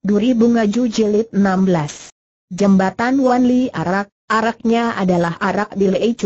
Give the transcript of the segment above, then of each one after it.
Duri Bunga Ju Jilid 16 Jembatan Wanli Arak, araknya adalah arak di Lei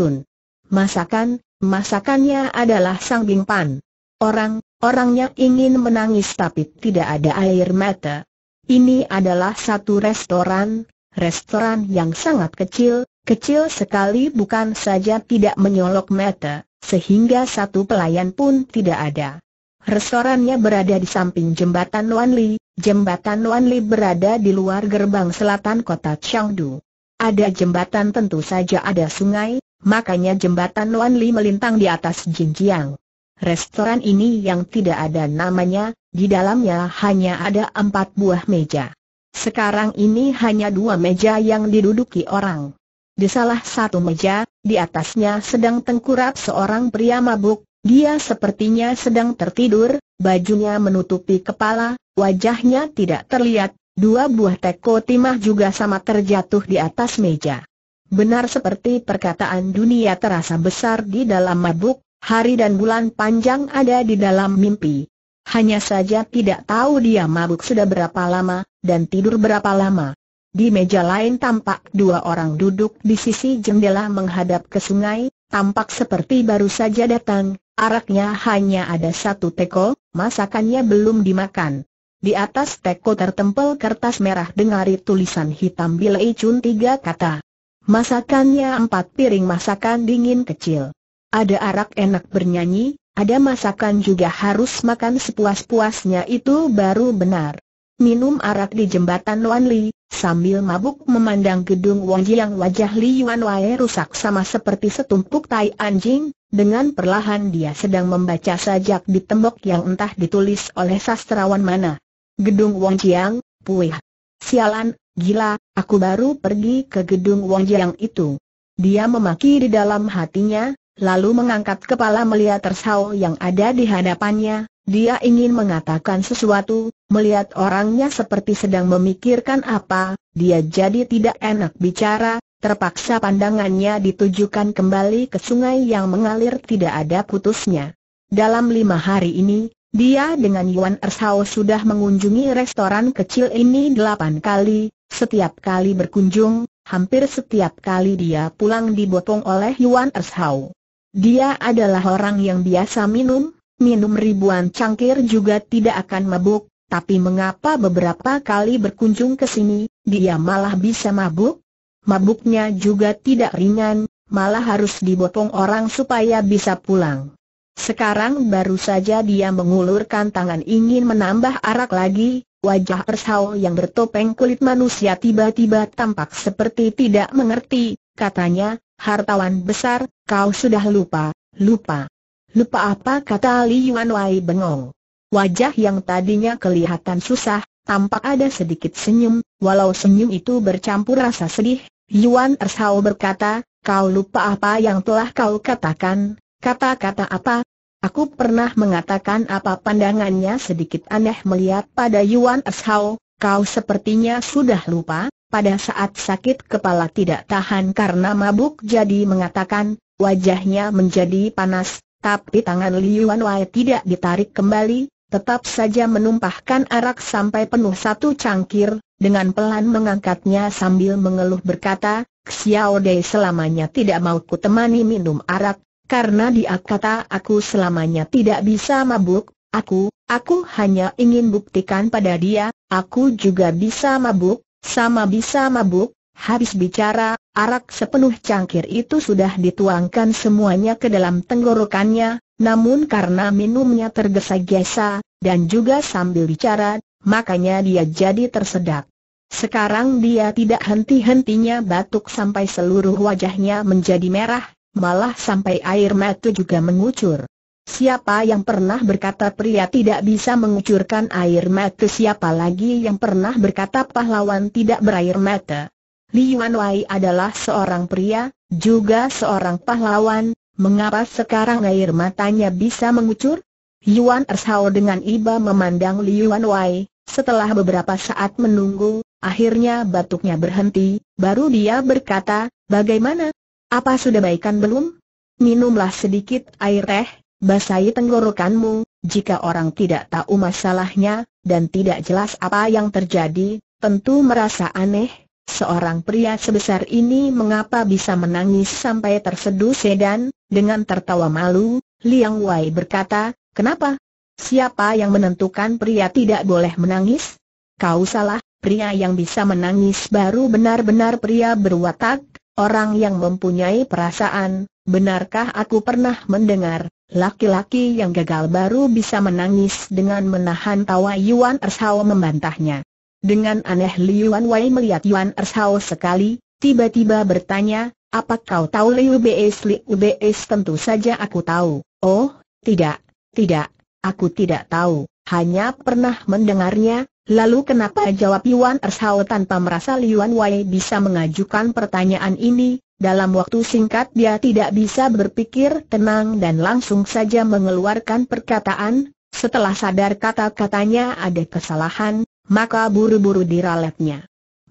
Masakan, masakannya adalah Sang Bingpan. Orang, orangnya ingin menangis tapi tidak ada air mata. Ini adalah satu restoran, restoran yang sangat kecil, kecil sekali bukan saja tidak menyolok mata, sehingga satu pelayan pun tidak ada. Restorannya berada di samping jembatan Wanli. Jembatan Wanli berada di luar gerbang selatan kota Chengdu. Ada jembatan tentu saja ada sungai, makanya jembatan Wanli melintang di atas Jinjiang. Restoran ini yang tidak ada namanya, di dalamnya hanya ada empat buah meja. Sekarang ini hanya dua meja yang diduduki orang. Di salah satu meja, di atasnya sedang tengkurap seorang pria mabuk, dia sepertinya sedang tertidur, bajunya menutupi kepala, wajahnya tidak terlihat, dua buah teko timah juga sama terjatuh di atas meja. Benar seperti perkataan dunia terasa besar di dalam mabuk, hari dan bulan panjang ada di dalam mimpi. Hanya saja tidak tahu dia mabuk sudah berapa lama, dan tidur berapa lama. Di meja lain tampak dua orang duduk di sisi jendela menghadap ke sungai, tampak seperti baru saja datang, Araknya hanya ada satu teko, masakannya belum dimakan. Di atas teko tertempel kertas merah dengari tulisan hitam bila icun tiga kata. Masakannya empat piring masakan dingin kecil. Ada arak enak bernyanyi, ada masakan juga harus makan sepuas-puasnya itu baru benar. Minum arak di jembatan Wanli, Sambil mabuk memandang gedung Wang yang wajah Li Yuan Wei rusak sama seperti setumpuk tai anjing, dengan perlahan dia sedang membaca sajak di tembok yang entah ditulis oleh sastrawan mana. Gedung Wang yang, puih. Sialan, gila, aku baru pergi ke gedung Wang yang itu. Dia memaki di dalam hatinya, lalu mengangkat kepala melihat tersau yang ada di hadapannya, dia ingin mengatakan sesuatu, melihat orangnya seperti sedang memikirkan apa, dia jadi tidak enak bicara, terpaksa pandangannya ditujukan kembali ke sungai yang mengalir tidak ada putusnya. Dalam lima hari ini, dia dengan Yuan Ershao sudah mengunjungi restoran kecil ini delapan kali, setiap kali berkunjung, hampir setiap kali dia pulang dibotong oleh Yuan Ershao. Dia adalah orang yang biasa minum, minum ribuan cangkir juga tidak akan mabuk, tapi mengapa beberapa kali berkunjung ke sini, dia malah bisa mabuk? Mabuknya juga tidak ringan, malah harus dibotong orang supaya bisa pulang. Sekarang baru saja dia mengulurkan tangan ingin menambah arak lagi, wajah Ershao yang bertopeng kulit manusia tiba-tiba tampak seperti tidak mengerti, katanya, hartawan besar, kau sudah lupa, lupa. Lupa apa kata Li Yuan Wai bengong. Wajah yang tadinya kelihatan susah, tampak ada sedikit senyum, walau senyum itu bercampur rasa sedih. Yuan Ershao berkata, kau lupa apa yang telah kau katakan, kata-kata apa? Aku pernah mengatakan apa pandangannya sedikit aneh melihat pada Yuan Ershao, kau sepertinya sudah lupa, pada saat sakit kepala tidak tahan karena mabuk jadi mengatakan, wajahnya menjadi panas, tapi tangan Liuan Wai tidak ditarik kembali, tetap saja menumpahkan arak sampai penuh satu cangkir, dengan pelan mengangkatnya sambil mengeluh berkata, Xiao Dei selamanya tidak mau ku temani minum arak, karena dia kata aku selamanya tidak bisa mabuk, aku, aku hanya ingin buktikan pada dia, aku juga bisa mabuk, sama bisa mabuk, Habis bicara, arak sepenuh cangkir itu sudah dituangkan semuanya ke dalam tenggorokannya, namun karena minumnya tergesa-gesa, dan juga sambil bicara, makanya dia jadi tersedak. Sekarang dia tidak henti-hentinya batuk sampai seluruh wajahnya menjadi merah, malah sampai air mata juga mengucur. Siapa yang pernah berkata pria tidak bisa mengucurkan air mata siapa lagi yang pernah berkata pahlawan tidak berair mata. Li Yuan Wai adalah seorang pria, juga seorang pahlawan, mengapa sekarang air matanya bisa mengucur? Yuan Ershao dengan iba memandang Li Yuan Wai, setelah beberapa saat menunggu, akhirnya batuknya berhenti, baru dia berkata, bagaimana? Apa sudah baikan belum? Minumlah sedikit air teh, basahi tenggorokanmu, jika orang tidak tahu masalahnya, dan tidak jelas apa yang terjadi, tentu merasa aneh, Seorang pria sebesar ini mengapa bisa menangis sampai terseduh sedan? Dengan tertawa malu, Liang Wei berkata, kenapa? Siapa yang menentukan pria tidak boleh menangis? Kau salah, pria yang bisa menangis baru benar-benar pria berwatak, orang yang mempunyai perasaan. Benarkah aku pernah mendengar, laki-laki yang gagal baru bisa menangis dengan menahan tawa Yuan Ershao membantahnya. Dengan aneh Liuan Wei melihat Yuan Ershao sekali, tiba-tiba bertanya, apa kau tahu Liu Beis Liu Beis tentu saja aku tahu. Oh, tidak, tidak, aku tidak tahu, hanya pernah mendengarnya, Lalu kenapa jawab Yuan Ershao tanpa merasa Liuan Wei bisa mengajukan pertanyaan ini? Dalam waktu singkat dia tidak bisa berpikir tenang dan langsung saja mengeluarkan perkataan. Setelah sadar kata-katanya ada kesalahan, maka buru-buru diralatnya.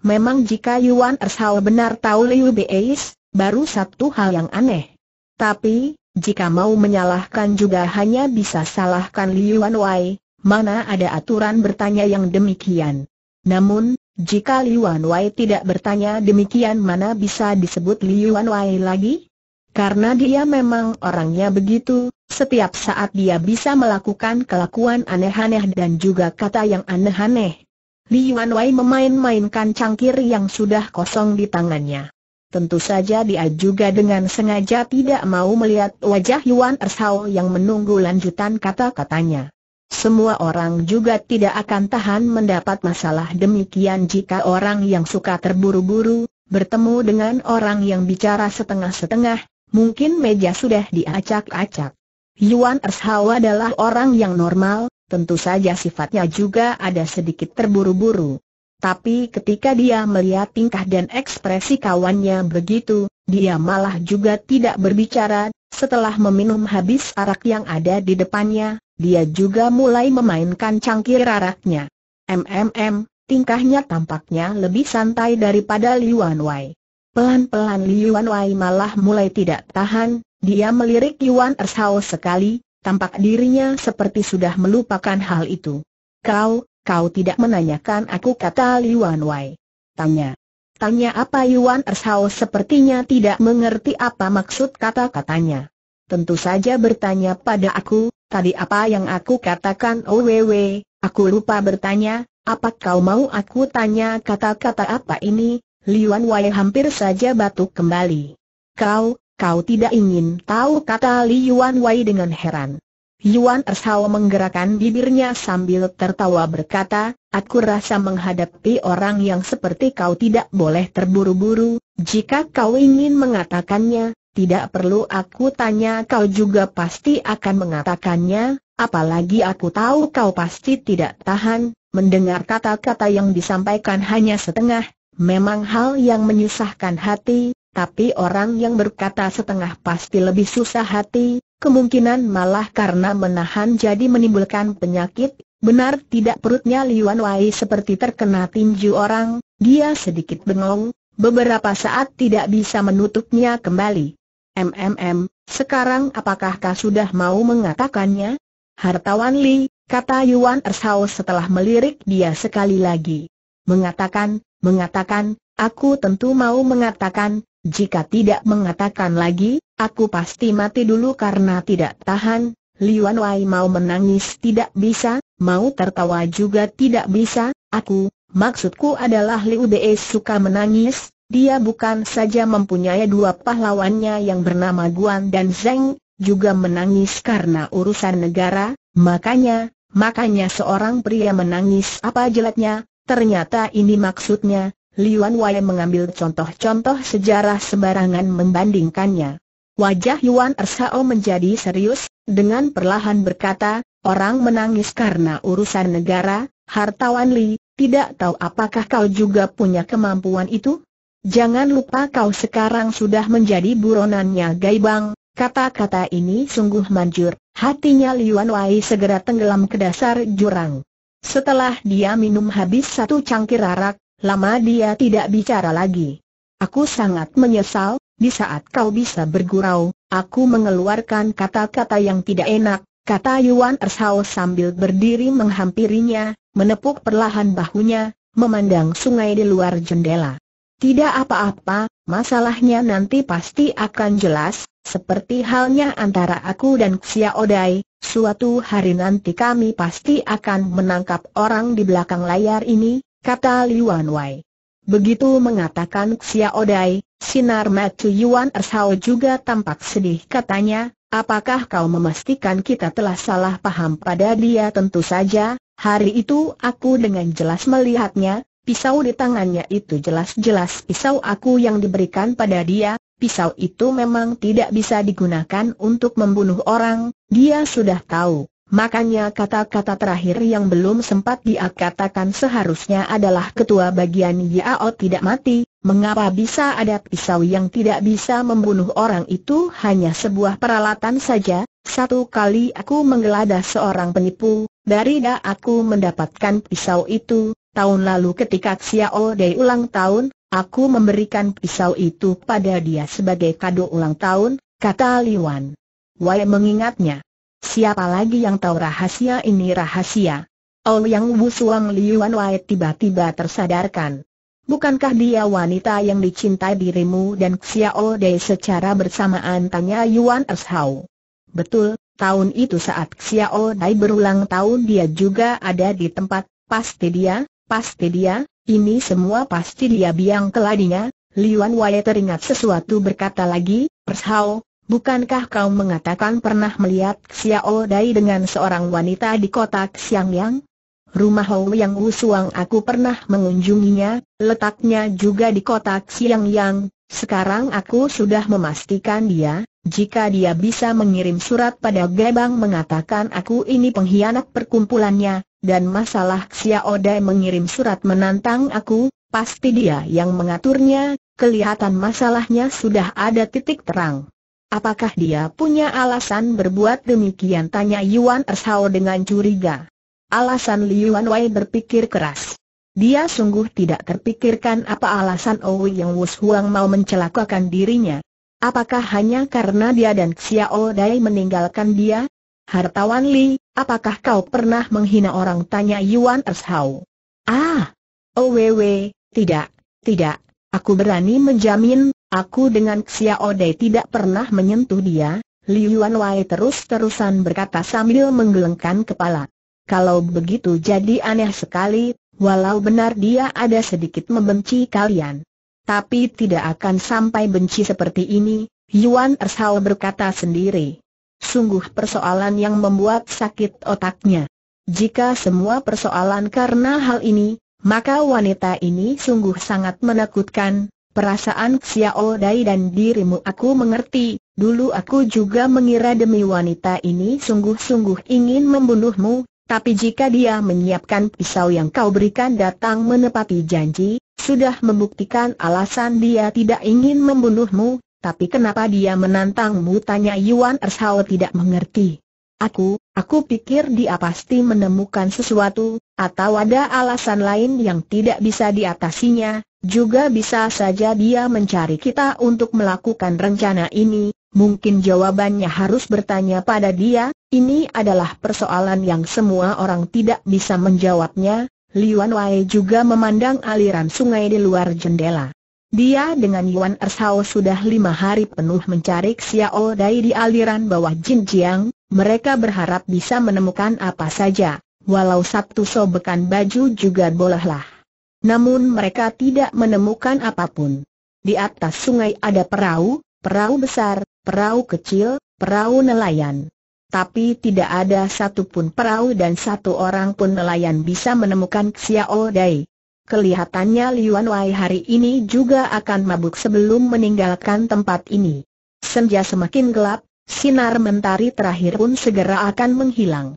Memang jika Yuan Ershao benar tahu Liu Beis, baru satu hal yang aneh. Tapi, jika mau menyalahkan juga hanya bisa salahkan Liu Wan Wai, mana ada aturan bertanya yang demikian. Namun, jika Liu Wan Wai tidak bertanya demikian mana bisa disebut Liu Wan Wai lagi? Karena dia memang orangnya begitu, setiap saat dia bisa melakukan kelakuan aneh-aneh dan juga kata yang aneh-aneh. Yuan Wei memain-mainkan cangkir yang sudah kosong di tangannya. Tentu saja dia juga dengan sengaja tidak mau melihat wajah Yuan Ershao yang menunggu lanjutan kata-katanya. Semua orang juga tidak akan tahan mendapat masalah demikian jika orang yang suka terburu-buru, bertemu dengan orang yang bicara setengah-setengah, mungkin meja sudah diacak-acak. Yuan Ershao adalah orang yang normal, Tentu saja sifatnya juga ada sedikit terburu-buru. Tapi ketika dia melihat tingkah dan ekspresi kawannya begitu, dia malah juga tidak berbicara. Setelah meminum habis arak yang ada di depannya, dia juga mulai memainkan cangkir araknya. MMM, tingkahnya tampaknya lebih santai daripada Liuan Wei. Pelan-pelan Liuan Wei malah mulai tidak tahan, dia melirik Yuan Ershao sekali, tampak dirinya seperti sudah melupakan hal itu. Kau, kau tidak menanyakan aku kata Liwan Wai. Tanya. Tanya apa Yuan Ershao sepertinya tidak mengerti apa maksud kata-katanya. Tentu saja bertanya pada aku, tadi apa yang aku katakan OWW, oh, aku lupa bertanya, apa kau mau aku tanya kata-kata apa ini, Liwan Wai hampir saja batuk kembali. Kau, Kau tidak ingin tahu kata Li Yuan Wei dengan heran. Yuan Ershao menggerakkan bibirnya sambil tertawa berkata, Aku rasa menghadapi orang yang seperti kau tidak boleh terburu-buru, jika kau ingin mengatakannya, tidak perlu aku tanya kau juga pasti akan mengatakannya, apalagi aku tahu kau pasti tidak tahan, mendengar kata-kata yang disampaikan hanya setengah, memang hal yang menyusahkan hati, tapi orang yang berkata setengah pasti lebih susah hati, kemungkinan malah karena menahan jadi menimbulkan penyakit, benar tidak perutnya Liwan Wai seperti terkena tinju orang, dia sedikit bengong, beberapa saat tidak bisa menutupnya kembali. MMM, sekarang apakah kau sudah mau mengatakannya? Hartawan Li, kata Yuan Ersao setelah melirik dia sekali lagi. Mengatakan, mengatakan, aku tentu mau mengatakan, jika tidak mengatakan lagi, aku pasti mati dulu karena tidak tahan. Liuan Wei mau menangis tidak bisa, mau tertawa juga tidak bisa. Aku, maksudku adalah Liu Bei suka menangis. Dia bukan saja mempunyai dua pahlawannya yang bernama Guan dan Zeng, juga menangis karena urusan negara. Makanya, makanya seorang pria menangis apa jelatnya? Ternyata ini maksudnya, Liuan Wai mengambil contoh-contoh sejarah sembarangan membandingkannya. Wajah Yuan Ersao menjadi serius, dengan perlahan berkata, orang menangis karena urusan negara, hartawan Li, tidak tahu apakah kau juga punya kemampuan itu? Jangan lupa kau sekarang sudah menjadi buronannya Bang. kata-kata ini sungguh manjur, hatinya Liuan Wai segera tenggelam ke dasar jurang. Setelah dia minum habis satu cangkir arak, Lama dia tidak bicara lagi. Aku sangat menyesal, di saat kau bisa bergurau, aku mengeluarkan kata-kata yang tidak enak, kata Yuan Ershao sambil berdiri menghampirinya, menepuk perlahan bahunya, memandang sungai di luar jendela. Tidak apa-apa, masalahnya nanti pasti akan jelas, seperti halnya antara aku dan Xiao Dai, suatu hari nanti kami pasti akan menangkap orang di belakang layar ini, kata Li Wei. Begitu mengatakan Xiao Dai, sinar mata Yuan Ershao juga tampak sedih katanya, apakah kau memastikan kita telah salah paham pada dia tentu saja, hari itu aku dengan jelas melihatnya, pisau di tangannya itu jelas-jelas pisau aku yang diberikan pada dia, pisau itu memang tidak bisa digunakan untuk membunuh orang, dia sudah tahu. Makanya kata-kata terakhir yang belum sempat dia katakan seharusnya adalah ketua bagian Yao tidak mati, mengapa bisa ada pisau yang tidak bisa membunuh orang itu hanya sebuah peralatan saja, satu kali aku menggeladah seorang penipu, dari da aku mendapatkan pisau itu, tahun lalu ketika Xiao Dei ulang tahun, aku memberikan pisau itu pada dia sebagai kado ulang tahun, kata Liwan. Wai mengingatnya. Siapa lagi yang tahu rahasia ini rahasia? Ouyang oh, Wusuang Liuan Wai tiba-tiba tersadarkan. Bukankah dia wanita yang dicintai dirimu dan Xiao Dei secara bersamaan tanya Yuan Eshao? Betul, tahun itu saat Xiao Dai berulang tahun dia juga ada di tempat, pasti dia, pasti dia, ini semua pasti dia biang keladinya, Liuan Wai teringat sesuatu berkata lagi, Eshao, Bukankah kau mengatakan pernah melihat Xiao oh Dai dengan seorang wanita di kota Xiangyang? Rumah Hou Yang Usuang aku pernah mengunjunginya, letaknya juga di kota Xiangyang. Sekarang aku sudah memastikan dia, jika dia bisa mengirim surat pada Gebang mengatakan aku ini pengkhianat perkumpulannya, dan masalah Xiao oh Dai mengirim surat menantang aku, pasti dia yang mengaturnya, kelihatan masalahnya sudah ada titik terang. Apakah dia punya alasan berbuat demikian? Tanya Yuan Ershao dengan curiga. Alasan Liuan Wei berpikir keras. Dia sungguh tidak terpikirkan apa alasan Owi Yang Wu Huang mau mencelakakan dirinya. Apakah hanya karena dia dan Xiao Dai meninggalkan dia? Hartawan Li, apakah kau pernah menghina orang? Tanya Yuan Ershao. Ah, Owewe, tidak, tidak, aku berani menjamin, Aku dengan Xiao Dei tidak pernah menyentuh dia, Liu Wei terus-terusan berkata sambil menggelengkan kepala. Kalau begitu jadi aneh sekali, walau benar dia ada sedikit membenci kalian. Tapi tidak akan sampai benci seperti ini, Yuan Ershao berkata sendiri. Sungguh persoalan yang membuat sakit otaknya. Jika semua persoalan karena hal ini, maka wanita ini sungguh sangat menakutkan, Perasaan Xiao Dai dan dirimu aku mengerti, dulu aku juga mengira demi wanita ini sungguh-sungguh ingin membunuhmu, tapi jika dia menyiapkan pisau yang kau berikan datang menepati janji, sudah membuktikan alasan dia tidak ingin membunuhmu, tapi kenapa dia menantangmu tanya Yuan Ershao tidak mengerti. Aku, Aku pikir dia pasti menemukan sesuatu, atau ada alasan lain yang tidak bisa diatasinya, juga bisa saja dia mencari kita untuk melakukan rencana ini, mungkin jawabannya harus bertanya pada dia, ini adalah persoalan yang semua orang tidak bisa menjawabnya, Liuan Wei juga memandang aliran sungai di luar jendela. Dia dengan Yuan Ershao sudah lima hari penuh mencari Xiao Dai di aliran bawah Jinjiang, mereka berharap bisa menemukan apa saja, walau sabtu sobekan baju juga bolehlah. Namun mereka tidak menemukan apapun. Di atas sungai ada perahu, perahu besar, perahu kecil, perahu nelayan. Tapi tidak ada satupun perahu dan satu orang pun nelayan bisa menemukan Xiao Dai. Kelihatannya Liuan Wai hari ini juga akan mabuk sebelum meninggalkan tempat ini. Senja semakin gelap, sinar mentari terakhir pun segera akan menghilang.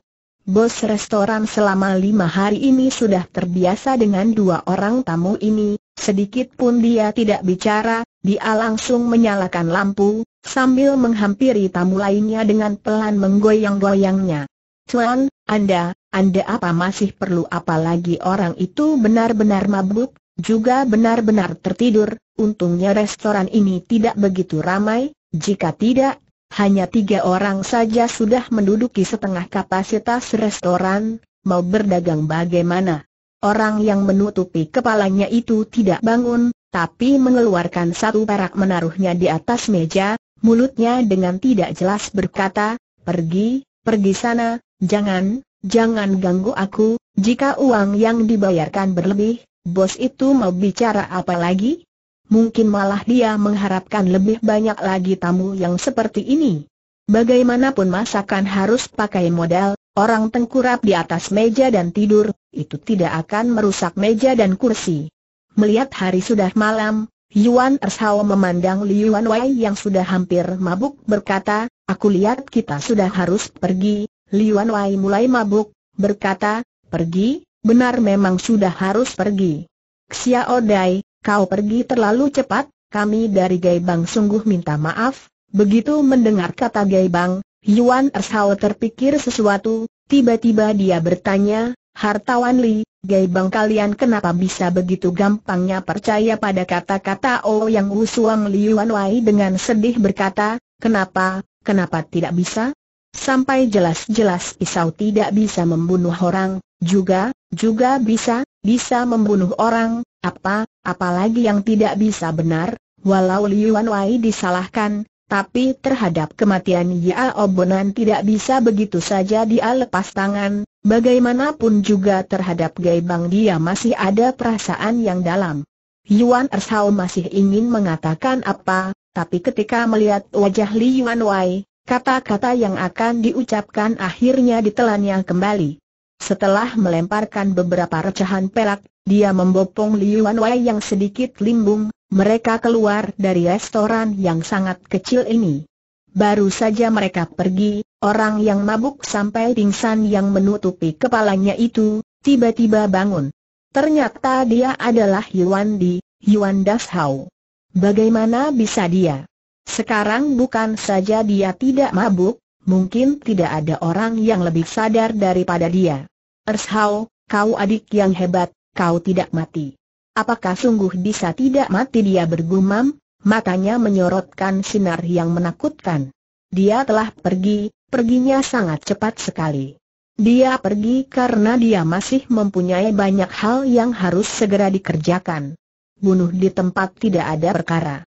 Bos restoran selama lima hari ini sudah terbiasa dengan dua orang tamu ini, sedikit pun dia tidak bicara, dia langsung menyalakan lampu, sambil menghampiri tamu lainnya dengan pelan menggoyang-goyangnya. Cuan, Anda, Anda apa masih perlu apa lagi orang itu benar-benar mabuk, juga benar-benar tertidur, untungnya restoran ini tidak begitu ramai, jika tidak, hanya tiga orang saja sudah menduduki setengah kapasitas restoran, mau berdagang bagaimana? Orang yang menutupi kepalanya itu tidak bangun, tapi mengeluarkan satu perak menaruhnya di atas meja, mulutnya dengan tidak jelas berkata, pergi, pergi sana, jangan, jangan ganggu aku, jika uang yang dibayarkan berlebih, bos itu mau bicara apa lagi? mungkin malah dia mengharapkan lebih banyak lagi tamu yang seperti ini. Bagaimanapun masakan harus pakai modal, orang tengkurap di atas meja dan tidur, itu tidak akan merusak meja dan kursi. Melihat hari sudah malam, Yuan Ershao memandang Liuan Wei yang sudah hampir mabuk berkata, aku lihat kita sudah harus pergi, Liuan Wei mulai mabuk, berkata, pergi, benar memang sudah harus pergi. Xiao Dai, kau pergi terlalu cepat, kami dari Gaibang sungguh minta maaf. Begitu mendengar kata Gaibang, Yuan Ershao terpikir sesuatu, tiba-tiba dia bertanya, Hartawan Li, Gaibang kalian kenapa bisa begitu gampangnya percaya pada kata-kata O oh yang Usuang Yuan Wai dengan sedih berkata, kenapa, kenapa tidak bisa? Sampai jelas-jelas pisau tidak bisa membunuh orang, juga, juga bisa, bisa membunuh orang, apa, apalagi yang tidak bisa benar, walau Liu Wai disalahkan, tapi terhadap kematian Yao Obonan tidak bisa begitu saja dia lepas tangan, bagaimanapun juga terhadap Gai Bang dia masih ada perasaan yang dalam. Yuan Ershao masih ingin mengatakan apa, tapi ketika melihat wajah Li Yuan Wai, kata-kata yang akan diucapkan akhirnya ditelannya kembali. Setelah melemparkan beberapa recahan pelak, dia membopong Liu Wei yang sedikit limbung, mereka keluar dari restoran yang sangat kecil ini. Baru saja mereka pergi, orang yang mabuk sampai pingsan yang menutupi kepalanya itu, tiba-tiba bangun. Ternyata dia adalah Yuan Di, Yuan Dashao. Bagaimana bisa dia? Sekarang bukan saja dia tidak mabuk, mungkin tidak ada orang yang lebih sadar daripada dia. Ershau, kau adik yang hebat, kau tidak mati. Apakah sungguh bisa tidak mati dia bergumam, matanya menyorotkan sinar yang menakutkan. Dia telah pergi, perginya sangat cepat sekali. Dia pergi karena dia masih mempunyai banyak hal yang harus segera dikerjakan. Bunuh di tempat tidak ada perkara.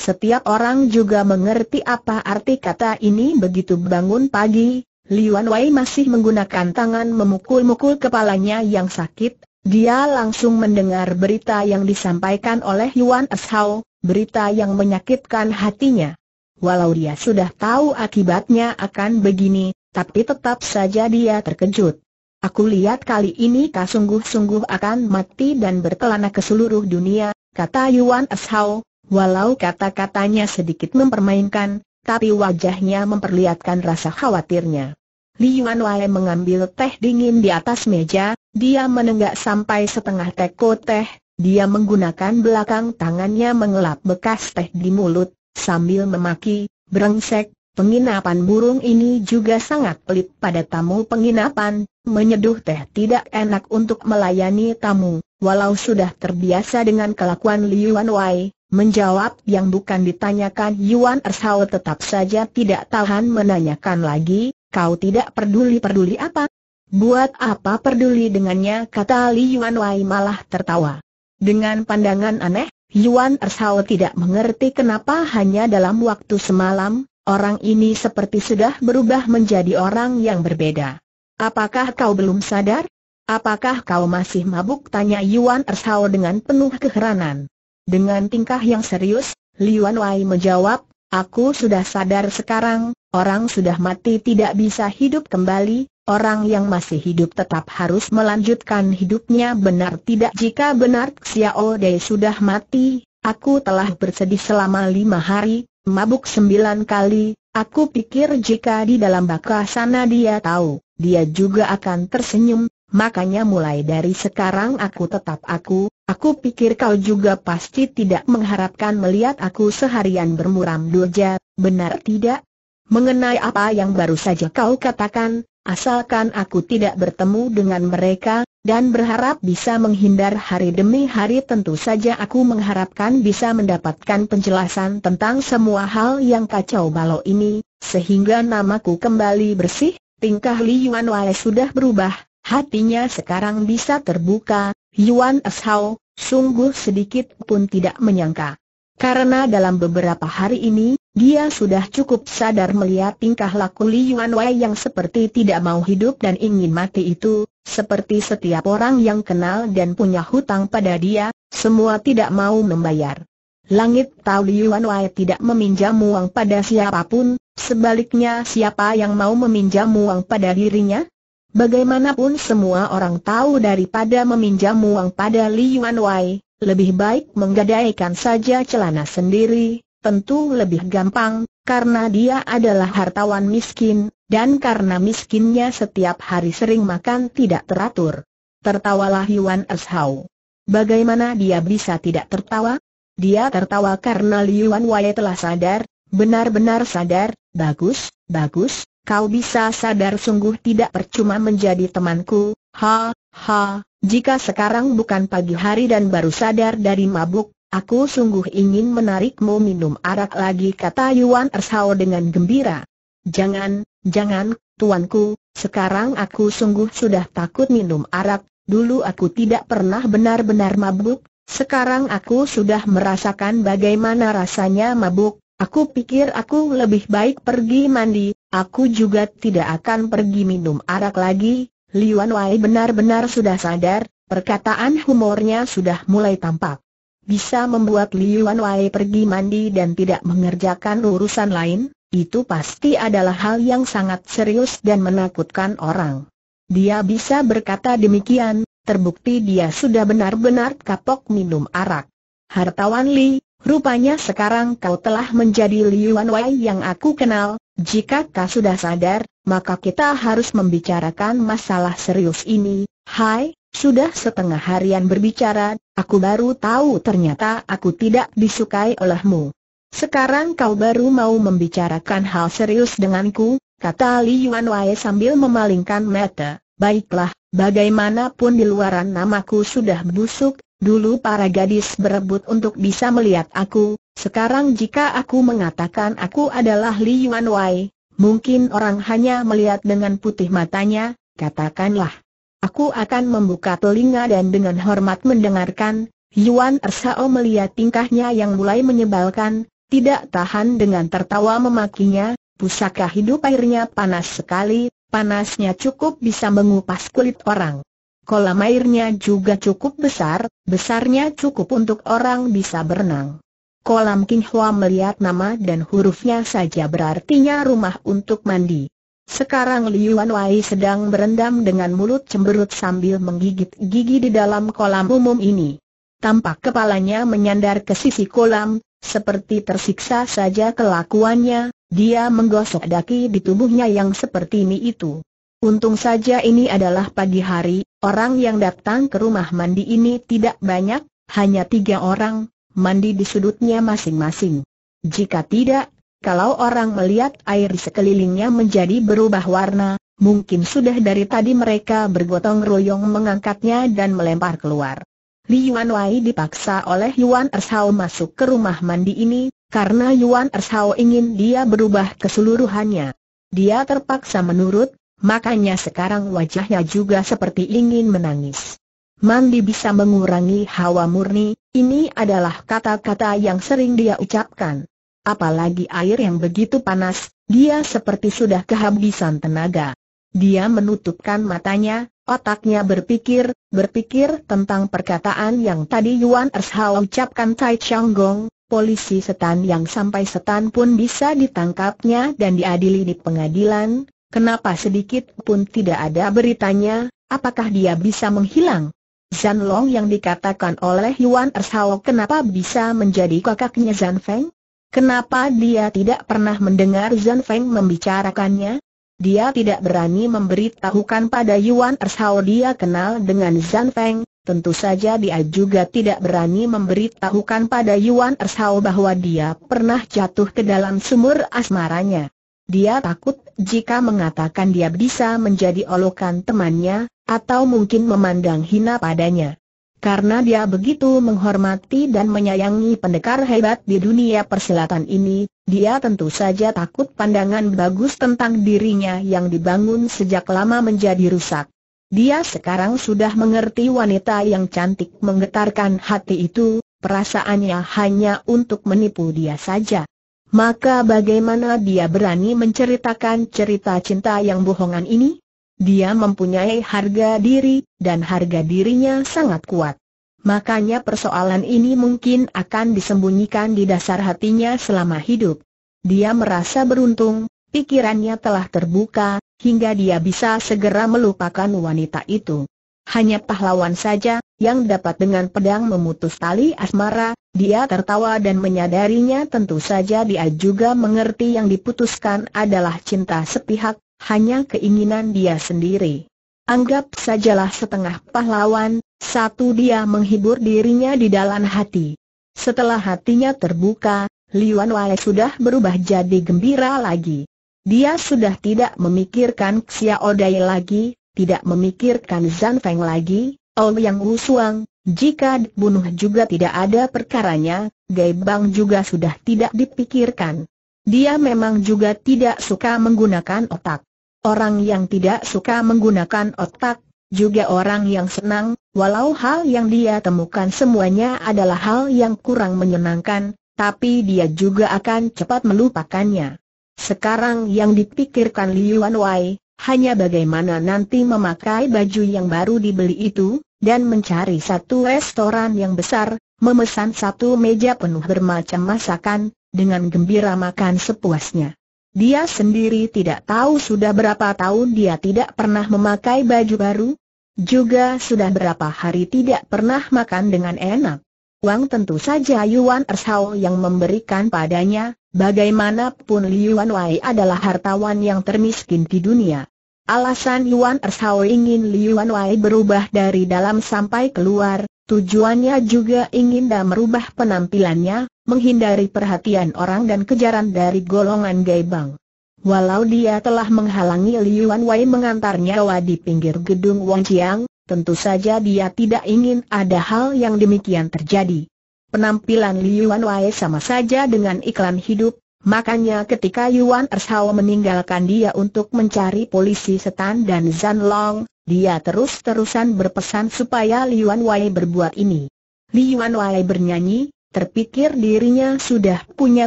Setiap orang juga mengerti apa arti kata ini begitu bangun pagi, Liuan Wei masih menggunakan tangan memukul-mukul kepalanya yang sakit, dia langsung mendengar berita yang disampaikan oleh Yuan Hao, berita yang menyakitkan hatinya. Walau dia sudah tahu akibatnya akan begini, tapi tetap saja dia terkejut. Aku lihat kali ini kau sungguh-sungguh akan mati dan berkelana ke seluruh dunia, kata Yuan Hao. walau kata-katanya sedikit mempermainkan, tapi wajahnya memperlihatkan rasa khawatirnya. Li Yuan Wai mengambil teh dingin di atas meja, dia menenggak sampai setengah teko teh, dia menggunakan belakang tangannya mengelap bekas teh di mulut, sambil memaki, brengsek, penginapan burung ini juga sangat pelit pada tamu penginapan, menyeduh teh tidak enak untuk melayani tamu, walau sudah terbiasa dengan kelakuan Li Yuan Wai, Menjawab yang bukan ditanyakan Yuan Ershao tetap saja tidak tahan menanyakan lagi, Kau tidak peduli-peduli apa? Buat apa peduli dengannya kata Li Yuan Wai malah tertawa. Dengan pandangan aneh, Yuan Ersao tidak mengerti kenapa hanya dalam waktu semalam, orang ini seperti sudah berubah menjadi orang yang berbeda. Apakah kau belum sadar? Apakah kau masih mabuk? Tanya Yuan Ersao dengan penuh keheranan. Dengan tingkah yang serius, Li Yuan Wai menjawab, Aku sudah sadar sekarang, Orang sudah mati tidak bisa hidup kembali, orang yang masih hidup tetap harus melanjutkan hidupnya benar tidak jika benar Xiao Dei sudah mati, aku telah bersedih selama lima hari, mabuk sembilan kali, aku pikir jika di dalam baka sana dia tahu, dia juga akan tersenyum, makanya mulai dari sekarang aku tetap aku, aku pikir kau juga pasti tidak mengharapkan melihat aku seharian bermuram doja, benar tidak? Mengenai apa yang baru saja kau katakan, asalkan aku tidak bertemu dengan mereka, dan berharap bisa menghindar hari demi hari tentu saja aku mengharapkan bisa mendapatkan penjelasan tentang semua hal yang kacau balau ini, sehingga namaku kembali bersih, tingkah Li Yuan Wale sudah berubah, hatinya sekarang bisa terbuka, Yuan Shao, sungguh sedikit pun tidak menyangka. Karena dalam beberapa hari ini, dia sudah cukup sadar melihat tingkah laku Li Yuan Wei yang seperti tidak mau hidup dan ingin mati itu, seperti setiap orang yang kenal dan punya hutang pada dia, semua tidak mau membayar. Langit tahu Li Yuan Wei tidak meminjam uang pada siapapun, sebaliknya siapa yang mau meminjam uang pada dirinya? Bagaimanapun semua orang tahu daripada meminjam uang pada Li Yuan Wei, lebih baik menggadaikan saja celana sendiri, tentu lebih gampang, karena dia adalah hartawan miskin, dan karena miskinnya setiap hari sering makan tidak teratur. Tertawalah Yuan Ershau. Bagaimana dia bisa tidak tertawa? Dia tertawa karena Yuan Wei telah sadar, benar-benar sadar, bagus, bagus, kau bisa sadar sungguh tidak percuma menjadi temanku, ha, Ha, jika sekarang bukan pagi hari dan baru sadar dari mabuk, aku sungguh ingin menarikmu minum arak lagi kata Yuan Ershao dengan gembira. Jangan, jangan, tuanku, sekarang aku sungguh sudah takut minum arak, dulu aku tidak pernah benar-benar mabuk, sekarang aku sudah merasakan bagaimana rasanya mabuk, aku pikir aku lebih baik pergi mandi, aku juga tidak akan pergi minum arak lagi, Liuan Wei benar-benar sudah sadar, perkataan humornya sudah mulai tampak. Bisa membuat Liuan Wei pergi mandi dan tidak mengerjakan urusan lain, itu pasti adalah hal yang sangat serius dan menakutkan orang. Dia bisa berkata demikian, terbukti dia sudah benar-benar kapok minum arak. Hartawan Li, Rupanya sekarang kau telah menjadi Liuan Wei yang aku kenal, jika kau sudah sadar, maka kita harus membicarakan masalah serius ini. Hai, sudah setengah harian berbicara, aku baru tahu ternyata aku tidak disukai olehmu. Sekarang kau baru mau membicarakan hal serius denganku, kata Li Yuan Wei sambil memalingkan mata. Baiklah, bagaimanapun di luaran namaku sudah busuk, dulu para gadis berebut untuk bisa melihat aku, sekarang jika aku mengatakan aku adalah Li Yuan Wei, Mungkin orang hanya melihat dengan putih matanya, katakanlah. Aku akan membuka telinga dan dengan hormat mendengarkan, Yuan Ersao melihat tingkahnya yang mulai menyebalkan, tidak tahan dengan tertawa memakinya, pusaka hidup airnya panas sekali, panasnya cukup bisa mengupas kulit orang. Kolam airnya juga cukup besar, besarnya cukup untuk orang bisa berenang. Kolam King Hua melihat nama dan hurufnya saja berartinya rumah untuk mandi. Sekarang Liu Wei sedang berendam dengan mulut cemberut sambil menggigit gigi di dalam kolam umum ini. Tampak kepalanya menyandar ke sisi kolam, seperti tersiksa saja kelakuannya, dia menggosok daki di tubuhnya yang seperti ini itu. Untung saja ini adalah pagi hari, orang yang datang ke rumah mandi ini tidak banyak, hanya tiga orang, mandi di sudutnya masing-masing. Jika tidak, kalau orang melihat air sekelilingnya menjadi berubah warna, mungkin sudah dari tadi mereka bergotong royong mengangkatnya dan melempar keluar. Li Yuan Wai dipaksa oleh Yuan Ershao masuk ke rumah mandi ini, karena Yuan Ershao ingin dia berubah keseluruhannya. Dia terpaksa menurut, makanya sekarang wajahnya juga seperti ingin menangis mandi bisa mengurangi hawa murni, ini adalah kata-kata yang sering dia ucapkan. Apalagi air yang begitu panas, dia seperti sudah kehabisan tenaga. Dia menutupkan matanya, otaknya berpikir, berpikir tentang perkataan yang tadi Yuan Ershao ucapkan Tai Gong, polisi setan yang sampai setan pun bisa ditangkapnya dan diadili di pengadilan, kenapa sedikit pun tidak ada beritanya, apakah dia bisa menghilang? Zan Long yang dikatakan oleh Yuan Ershao kenapa bisa menjadi kakaknya Zan Feng? Kenapa dia tidak pernah mendengar Zan Feng membicarakannya? Dia tidak berani memberitahukan pada Yuan Ershao dia kenal dengan Zan Feng, tentu saja dia juga tidak berani memberitahukan pada Yuan Ershao bahwa dia pernah jatuh ke dalam sumur asmaranya. Dia takut jika mengatakan dia bisa menjadi olokan temannya, atau mungkin memandang hina padanya. Karena dia begitu menghormati dan menyayangi pendekar hebat di dunia persilatan ini, dia tentu saja takut pandangan bagus tentang dirinya yang dibangun sejak lama menjadi rusak. Dia sekarang sudah mengerti wanita yang cantik menggetarkan hati itu, perasaannya hanya untuk menipu dia saja. Maka bagaimana dia berani menceritakan cerita cinta yang bohongan ini? Dia mempunyai harga diri, dan harga dirinya sangat kuat. Makanya persoalan ini mungkin akan disembunyikan di dasar hatinya selama hidup. Dia merasa beruntung, pikirannya telah terbuka, hingga dia bisa segera melupakan wanita itu. Hanya pahlawan saja, yang dapat dengan pedang memutus tali asmara, dia tertawa dan menyadarinya tentu saja dia juga mengerti yang diputuskan adalah cinta sepihak, hanya keinginan dia sendiri. Anggap sajalah setengah pahlawan, satu dia menghibur dirinya di dalam hati. Setelah hatinya terbuka, Liuan Wei sudah berubah jadi gembira lagi. Dia sudah tidak memikirkan Xiao Dai lagi, tidak memikirkan Zhan Feng lagi, Ou Yang Usuang, jika dibunuh juga tidak ada perkaranya, Gai Bang juga sudah tidak dipikirkan. Dia memang juga tidak suka menggunakan otak orang yang tidak suka menggunakan otak, juga orang yang senang, walau hal yang dia temukan semuanya adalah hal yang kurang menyenangkan, tapi dia juga akan cepat melupakannya. Sekarang yang dipikirkan Liuan Wei, hanya bagaimana nanti memakai baju yang baru dibeli itu, dan mencari satu restoran yang besar, memesan satu meja penuh bermacam masakan, dengan gembira makan sepuasnya. Dia sendiri tidak tahu sudah berapa tahun dia tidak pernah memakai baju baru, juga sudah berapa hari tidak pernah makan dengan enak. Uang tentu saja Yuan Ershao yang memberikan padanya, bagaimanapun Yuan Wei adalah hartawan yang termiskin di dunia. Alasan Yuan Ershao ingin Yuan Wei berubah dari dalam sampai keluar, tujuannya juga ingin dia merubah penampilannya, menghindari perhatian orang dan kejaran dari golongan Gaibang. Walau dia telah menghalangi Liuan Wei mengantar nyawa di pinggir gedung Wang Chiang, tentu saja dia tidak ingin ada hal yang demikian terjadi. Penampilan Liuan Wei sama saja dengan iklan hidup, makanya ketika Yuan Ershao meninggalkan dia untuk mencari polisi setan dan Zan Long, dia terus-terusan berpesan supaya Liuan Wei berbuat ini. Liuan Wei bernyanyi, Terpikir dirinya sudah punya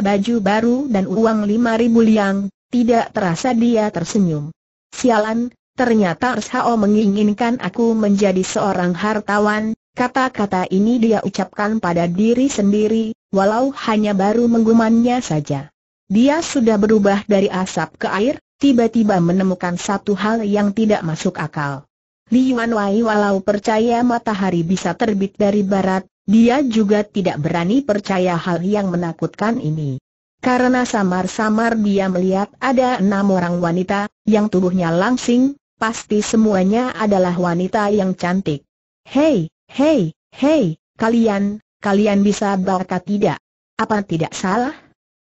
baju baru dan uang lima ribu liang, tidak terasa dia tersenyum. Sialan, ternyata Rshao menginginkan aku menjadi seorang hartawan, kata-kata ini dia ucapkan pada diri sendiri, walau hanya baru menggumannya saja. Dia sudah berubah dari asap ke air, tiba-tiba menemukan satu hal yang tidak masuk akal. Li Yuan Wai walau percaya matahari bisa terbit dari barat, dia juga tidak berani percaya hal yang menakutkan ini. Karena samar-samar dia melihat ada enam orang wanita, yang tubuhnya langsing, pasti semuanya adalah wanita yang cantik. Hei, hei, hei, kalian, kalian bisa baka tidak? Apa tidak salah?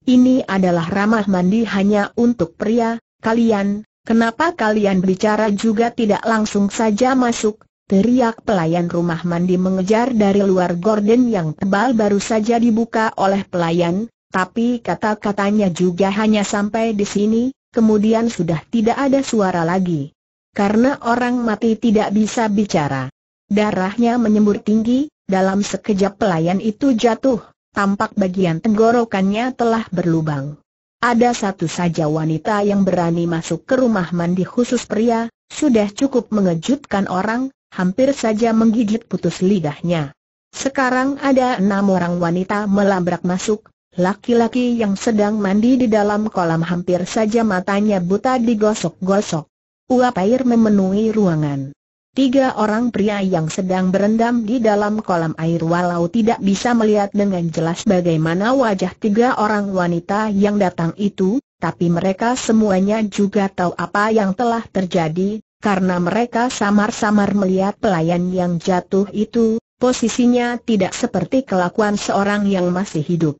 Ini adalah ramah mandi hanya untuk pria, kalian, kenapa kalian bicara juga tidak langsung saja masuk, Teriak pelayan rumah mandi mengejar dari luar gorden yang tebal baru saja dibuka oleh pelayan, tapi kata-katanya juga hanya sampai di sini, kemudian sudah tidak ada suara lagi. Karena orang mati tidak bisa bicara. Darahnya menyembur tinggi, dalam sekejap pelayan itu jatuh, tampak bagian tenggorokannya telah berlubang. Ada satu saja wanita yang berani masuk ke rumah mandi khusus pria, sudah cukup mengejutkan orang, hampir saja menggigit putus lidahnya. Sekarang ada enam orang wanita melabrak masuk, laki-laki yang sedang mandi di dalam kolam hampir saja matanya buta digosok-gosok. Uap air memenuhi ruangan. Tiga orang pria yang sedang berendam di dalam kolam air walau tidak bisa melihat dengan jelas bagaimana wajah tiga orang wanita yang datang itu, tapi mereka semuanya juga tahu apa yang telah terjadi, karena mereka samar-samar melihat pelayan yang jatuh itu, posisinya tidak seperti kelakuan seorang yang masih hidup.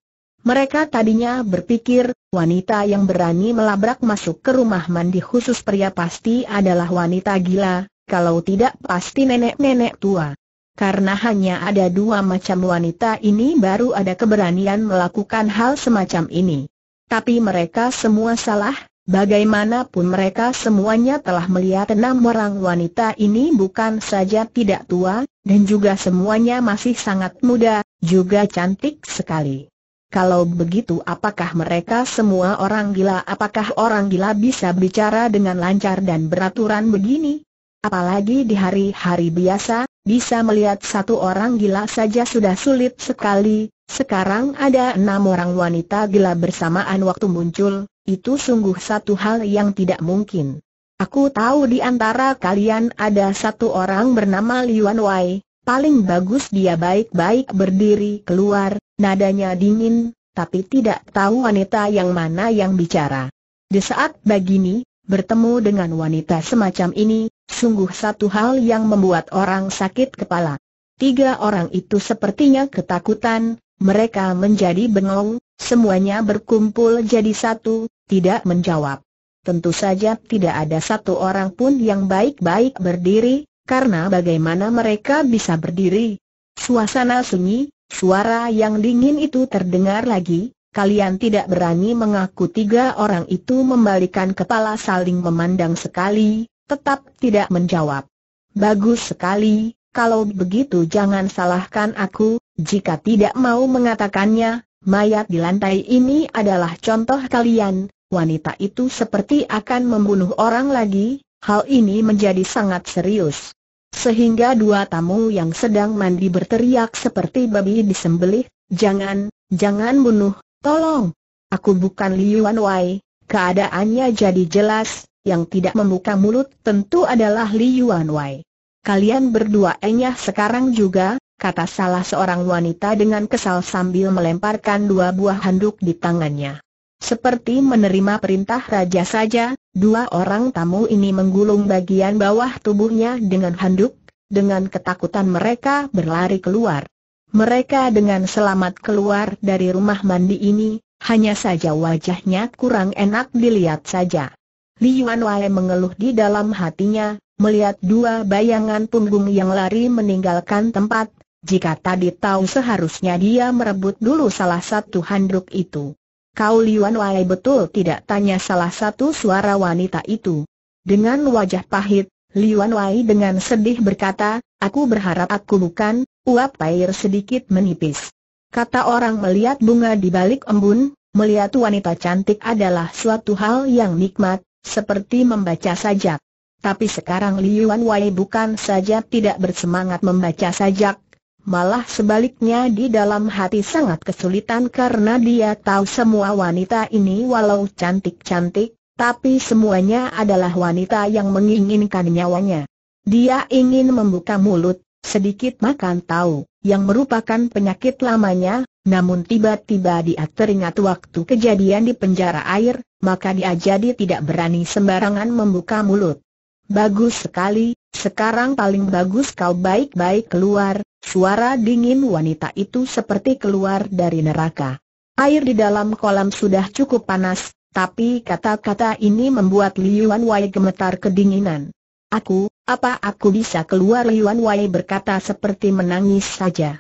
Mereka tadinya berpikir, wanita yang berani melabrak masuk ke rumah mandi khusus pria pasti adalah wanita gila, kalau tidak pasti nenek-nenek tua. Karena hanya ada dua macam wanita ini baru ada keberanian melakukan hal semacam ini. Tapi mereka semua salah, Bagaimanapun mereka semuanya telah melihat enam orang wanita ini bukan saja tidak tua, dan juga semuanya masih sangat muda, juga cantik sekali. Kalau begitu apakah mereka semua orang gila? Apakah orang gila bisa bicara dengan lancar dan beraturan begini? Apalagi di hari-hari biasa, bisa melihat satu orang gila saja sudah sulit sekali, sekarang ada enam orang wanita gila bersamaan waktu muncul, itu sungguh satu hal yang tidak mungkin. Aku tahu di antara kalian ada satu orang bernama Liuan Wei, paling bagus dia baik-baik berdiri keluar, nadanya dingin, tapi tidak tahu wanita yang mana yang bicara. Di saat begini, bertemu dengan wanita semacam ini, sungguh satu hal yang membuat orang sakit kepala. Tiga orang itu sepertinya ketakutan, mereka menjadi bengong, Semuanya berkumpul jadi satu, tidak menjawab. Tentu saja tidak ada satu orang pun yang baik-baik berdiri, karena bagaimana mereka bisa berdiri? Suasana sunyi, suara yang dingin itu terdengar lagi, kalian tidak berani mengaku tiga orang itu membalikan kepala saling memandang sekali, tetap tidak menjawab. Bagus sekali, kalau begitu jangan salahkan aku, jika tidak mau mengatakannya, Mayat di lantai ini adalah contoh kalian, wanita itu seperti akan membunuh orang lagi, hal ini menjadi sangat serius. Sehingga dua tamu yang sedang mandi berteriak seperti babi disembelih, jangan, jangan bunuh, tolong. Aku bukan Liu Wei, keadaannya jadi jelas, yang tidak membuka mulut tentu adalah Liu Wei. Kalian berdua enyah sekarang juga, kata salah seorang wanita dengan kesal sambil melemparkan dua buah handuk di tangannya. Seperti menerima perintah raja saja, dua orang tamu ini menggulung bagian bawah tubuhnya dengan handuk, dengan ketakutan mereka berlari keluar. Mereka dengan selamat keluar dari rumah mandi ini, hanya saja wajahnya kurang enak dilihat saja. Yuan Wai mengeluh di dalam hatinya, melihat dua bayangan punggung yang lari meninggalkan tempat jika tadi tahu seharusnya dia merebut dulu salah satu handuk itu. Kau Liwan Wai betul tidak tanya salah satu suara wanita itu. Dengan wajah pahit, Liwan Wai dengan sedih berkata, aku berharap aku bukan, uap air sedikit menipis. Kata orang melihat bunga di balik embun, melihat wanita cantik adalah suatu hal yang nikmat, seperti membaca sajak. Tapi sekarang Liuan Wai bukan saja tidak bersemangat membaca sajak, Malah sebaliknya di dalam hati sangat kesulitan karena dia tahu semua wanita ini walau cantik-cantik, tapi semuanya adalah wanita yang menginginkan nyawanya. Dia ingin membuka mulut, sedikit makan tahu, yang merupakan penyakit lamanya, namun tiba-tiba dia teringat waktu kejadian di penjara air, maka dia jadi tidak berani sembarangan membuka mulut. Bagus sekali, sekarang paling bagus kau baik-baik keluar, Suara dingin wanita itu seperti keluar dari neraka. Air di dalam kolam sudah cukup panas, tapi kata-kata ini membuat Liuan Wei gemetar kedinginan. Aku, apa aku bisa keluar Liuan Wei berkata seperti menangis saja.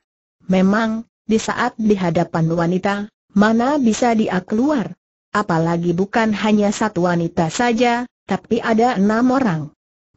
Memang, di saat di hadapan wanita, mana bisa dia keluar? Apalagi bukan hanya satu wanita saja, tapi ada enam orang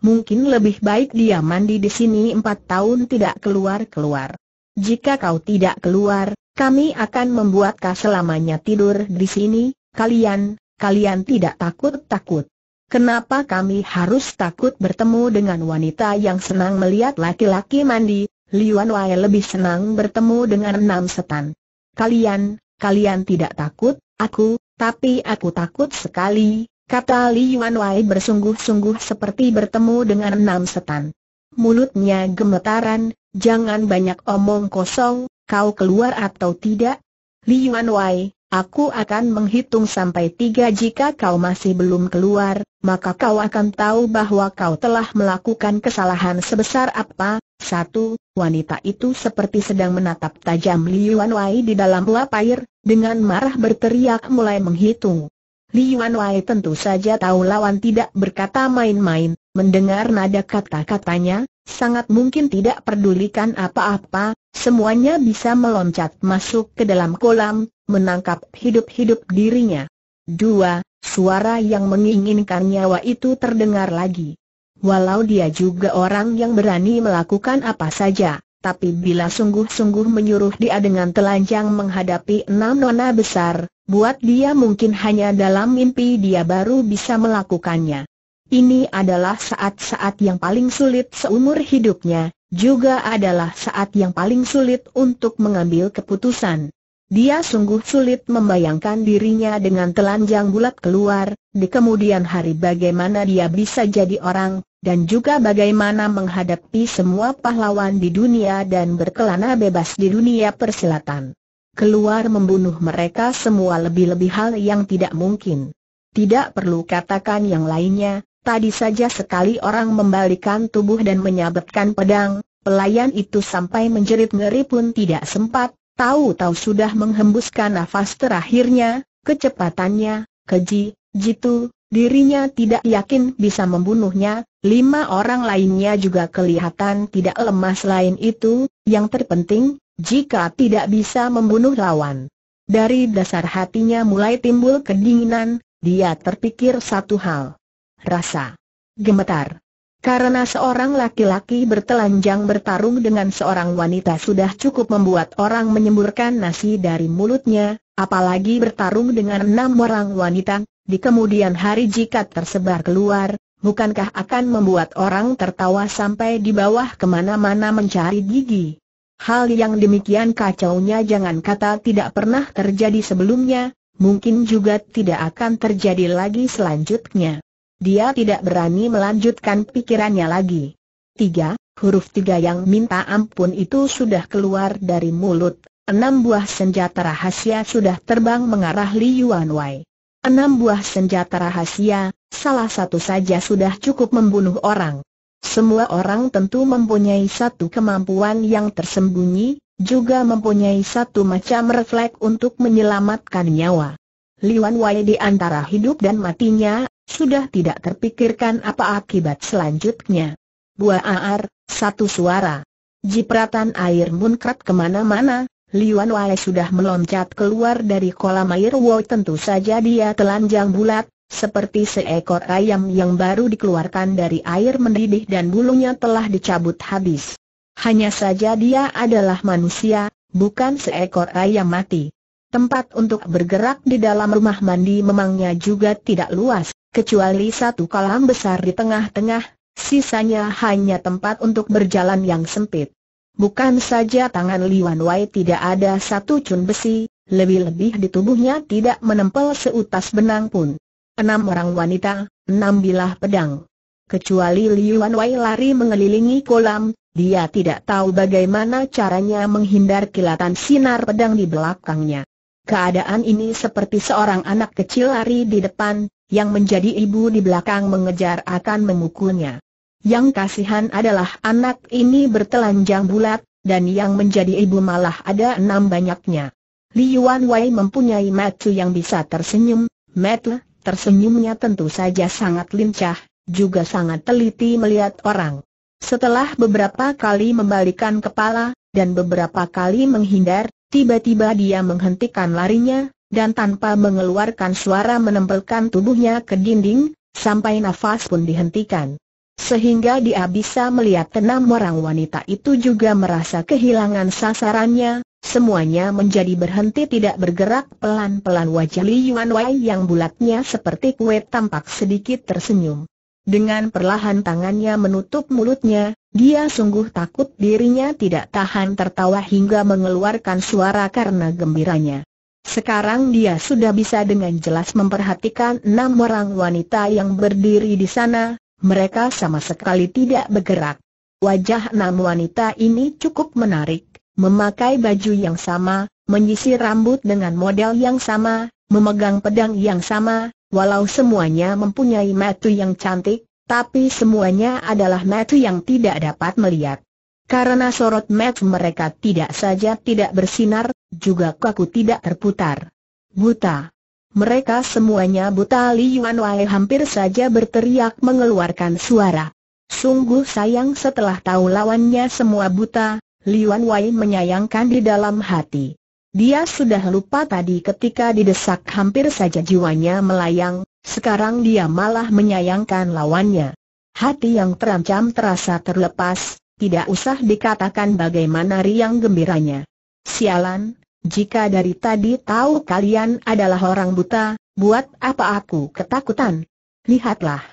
mungkin lebih baik dia mandi di sini empat tahun tidak keluar-keluar. Jika kau tidak keluar, kami akan membuat kau selamanya tidur di sini, kalian, kalian tidak takut-takut. Kenapa kami harus takut bertemu dengan wanita yang senang melihat laki-laki mandi? Liuan Wai lebih senang bertemu dengan enam setan. Kalian, kalian tidak takut, aku, tapi aku takut sekali, Kata Li Yuan Wai bersungguh-sungguh seperti bertemu dengan enam setan. Mulutnya gemetaran, jangan banyak omong kosong, kau keluar atau tidak? Li Yuan Wai, aku akan menghitung sampai tiga jika kau masih belum keluar, maka kau akan tahu bahwa kau telah melakukan kesalahan sebesar apa. Satu, wanita itu seperti sedang menatap tajam Li Yuan Wai di dalam uap air, dengan marah berteriak mulai menghitung. Li Yuan Wei tentu saja tahu lawan tidak berkata main-main, mendengar nada kata-katanya, sangat mungkin tidak pedulikan apa-apa, semuanya bisa meloncat masuk ke dalam kolam, menangkap hidup-hidup dirinya. Dua, suara yang menginginkan nyawa itu terdengar lagi. Walau dia juga orang yang berani melakukan apa saja, tapi bila sungguh-sungguh menyuruh dia dengan telanjang menghadapi enam nona besar, Buat dia mungkin hanya dalam mimpi dia baru bisa melakukannya. Ini adalah saat-saat yang paling sulit seumur hidupnya, juga adalah saat yang paling sulit untuk mengambil keputusan. Dia sungguh sulit membayangkan dirinya dengan telanjang bulat keluar, di kemudian hari bagaimana dia bisa jadi orang, dan juga bagaimana menghadapi semua pahlawan di dunia dan berkelana bebas di dunia persilatan keluar membunuh mereka semua lebih-lebih hal yang tidak mungkin. Tidak perlu katakan yang lainnya, tadi saja sekali orang membalikan tubuh dan menyabetkan pedang, pelayan itu sampai menjerit ngeri pun tidak sempat, tahu-tahu sudah menghembuskan nafas terakhirnya, kecepatannya, keji, jitu, dirinya tidak yakin bisa membunuhnya, lima orang lainnya juga kelihatan tidak lemah selain itu, yang terpenting, jika tidak bisa membunuh lawan. Dari dasar hatinya mulai timbul kedinginan, dia terpikir satu hal. Rasa gemetar. Karena seorang laki-laki bertelanjang bertarung dengan seorang wanita sudah cukup membuat orang menyemburkan nasi dari mulutnya, apalagi bertarung dengan enam orang wanita, di kemudian hari jika tersebar keluar, bukankah akan membuat orang tertawa sampai di bawah kemana-mana mencari gigi? Hal yang demikian kacaunya jangan kata tidak pernah terjadi sebelumnya, mungkin juga tidak akan terjadi lagi selanjutnya. Dia tidak berani melanjutkan pikirannya lagi. Tiga, huruf tiga yang minta ampun itu sudah keluar dari mulut. Enam buah senjata rahasia sudah terbang mengarah Li Yuan Wei. Enam buah senjata rahasia, salah satu saja sudah cukup membunuh orang. Semua orang tentu mempunyai satu kemampuan yang tersembunyi, juga mempunyai satu macam refleks untuk menyelamatkan nyawa. Liwan Wai di antara hidup dan matinya, sudah tidak terpikirkan apa akibat selanjutnya. Buah aar, satu suara. Jipratan air munkrat kemana-mana, Liwan Wai sudah meloncat keluar dari kolam air Wow, tentu saja dia telanjang bulat, seperti seekor ayam yang baru dikeluarkan dari air mendidih dan bulunya telah dicabut habis. Hanya saja dia adalah manusia, bukan seekor ayam mati. Tempat untuk bergerak di dalam rumah mandi memangnya juga tidak luas, kecuali satu kolam besar di tengah-tengah, sisanya hanya tempat untuk berjalan yang sempit. Bukan saja tangan Liwan Wai tidak ada satu cun besi, lebih-lebih di tubuhnya tidak menempel seutas benang pun enam orang wanita, enam bilah pedang. Kecuali Liuan Wei lari mengelilingi kolam, dia tidak tahu bagaimana caranya menghindar kilatan sinar pedang di belakangnya. Keadaan ini seperti seorang anak kecil lari di depan, yang menjadi ibu di belakang mengejar akan memukulnya. Yang kasihan adalah anak ini bertelanjang bulat, dan yang menjadi ibu malah ada enam banyaknya. Yuan Wei mempunyai matu yang bisa tersenyum, mata Tersenyumnya tentu saja sangat lincah, juga sangat teliti melihat orang. Setelah beberapa kali membalikan kepala, dan beberapa kali menghindar, tiba-tiba dia menghentikan larinya, dan tanpa mengeluarkan suara menempelkan tubuhnya ke dinding, sampai nafas pun dihentikan. Sehingga dia bisa melihat enam orang wanita itu juga merasa kehilangan sasarannya, semuanya menjadi berhenti tidak bergerak pelan-pelan wajah Li Yuan Wei yang bulatnya seperti kue tampak sedikit tersenyum. Dengan perlahan tangannya menutup mulutnya, dia sungguh takut dirinya tidak tahan tertawa hingga mengeluarkan suara karena gembiranya. Sekarang dia sudah bisa dengan jelas memperhatikan enam orang wanita yang berdiri di sana, mereka sama sekali tidak bergerak. Wajah enam wanita ini cukup menarik, memakai baju yang sama, menyisir rambut dengan model yang sama, memegang pedang yang sama, walau semuanya mempunyai mata yang cantik, tapi semuanya adalah mata yang tidak dapat melihat. Karena sorot mata mereka tidak saja tidak bersinar, juga kaku tidak terputar. Buta. Mereka semuanya buta Li Yuan Wai hampir saja berteriak mengeluarkan suara. Sungguh sayang setelah tahu lawannya semua buta, Li Yuan Wai menyayangkan di dalam hati. Dia sudah lupa tadi ketika didesak hampir saja jiwanya melayang, sekarang dia malah menyayangkan lawannya. Hati yang terancam terasa terlepas, tidak usah dikatakan bagaimana riang gembiranya. Sialan, jika dari tadi tahu kalian adalah orang buta, buat apa aku ketakutan? Lihatlah.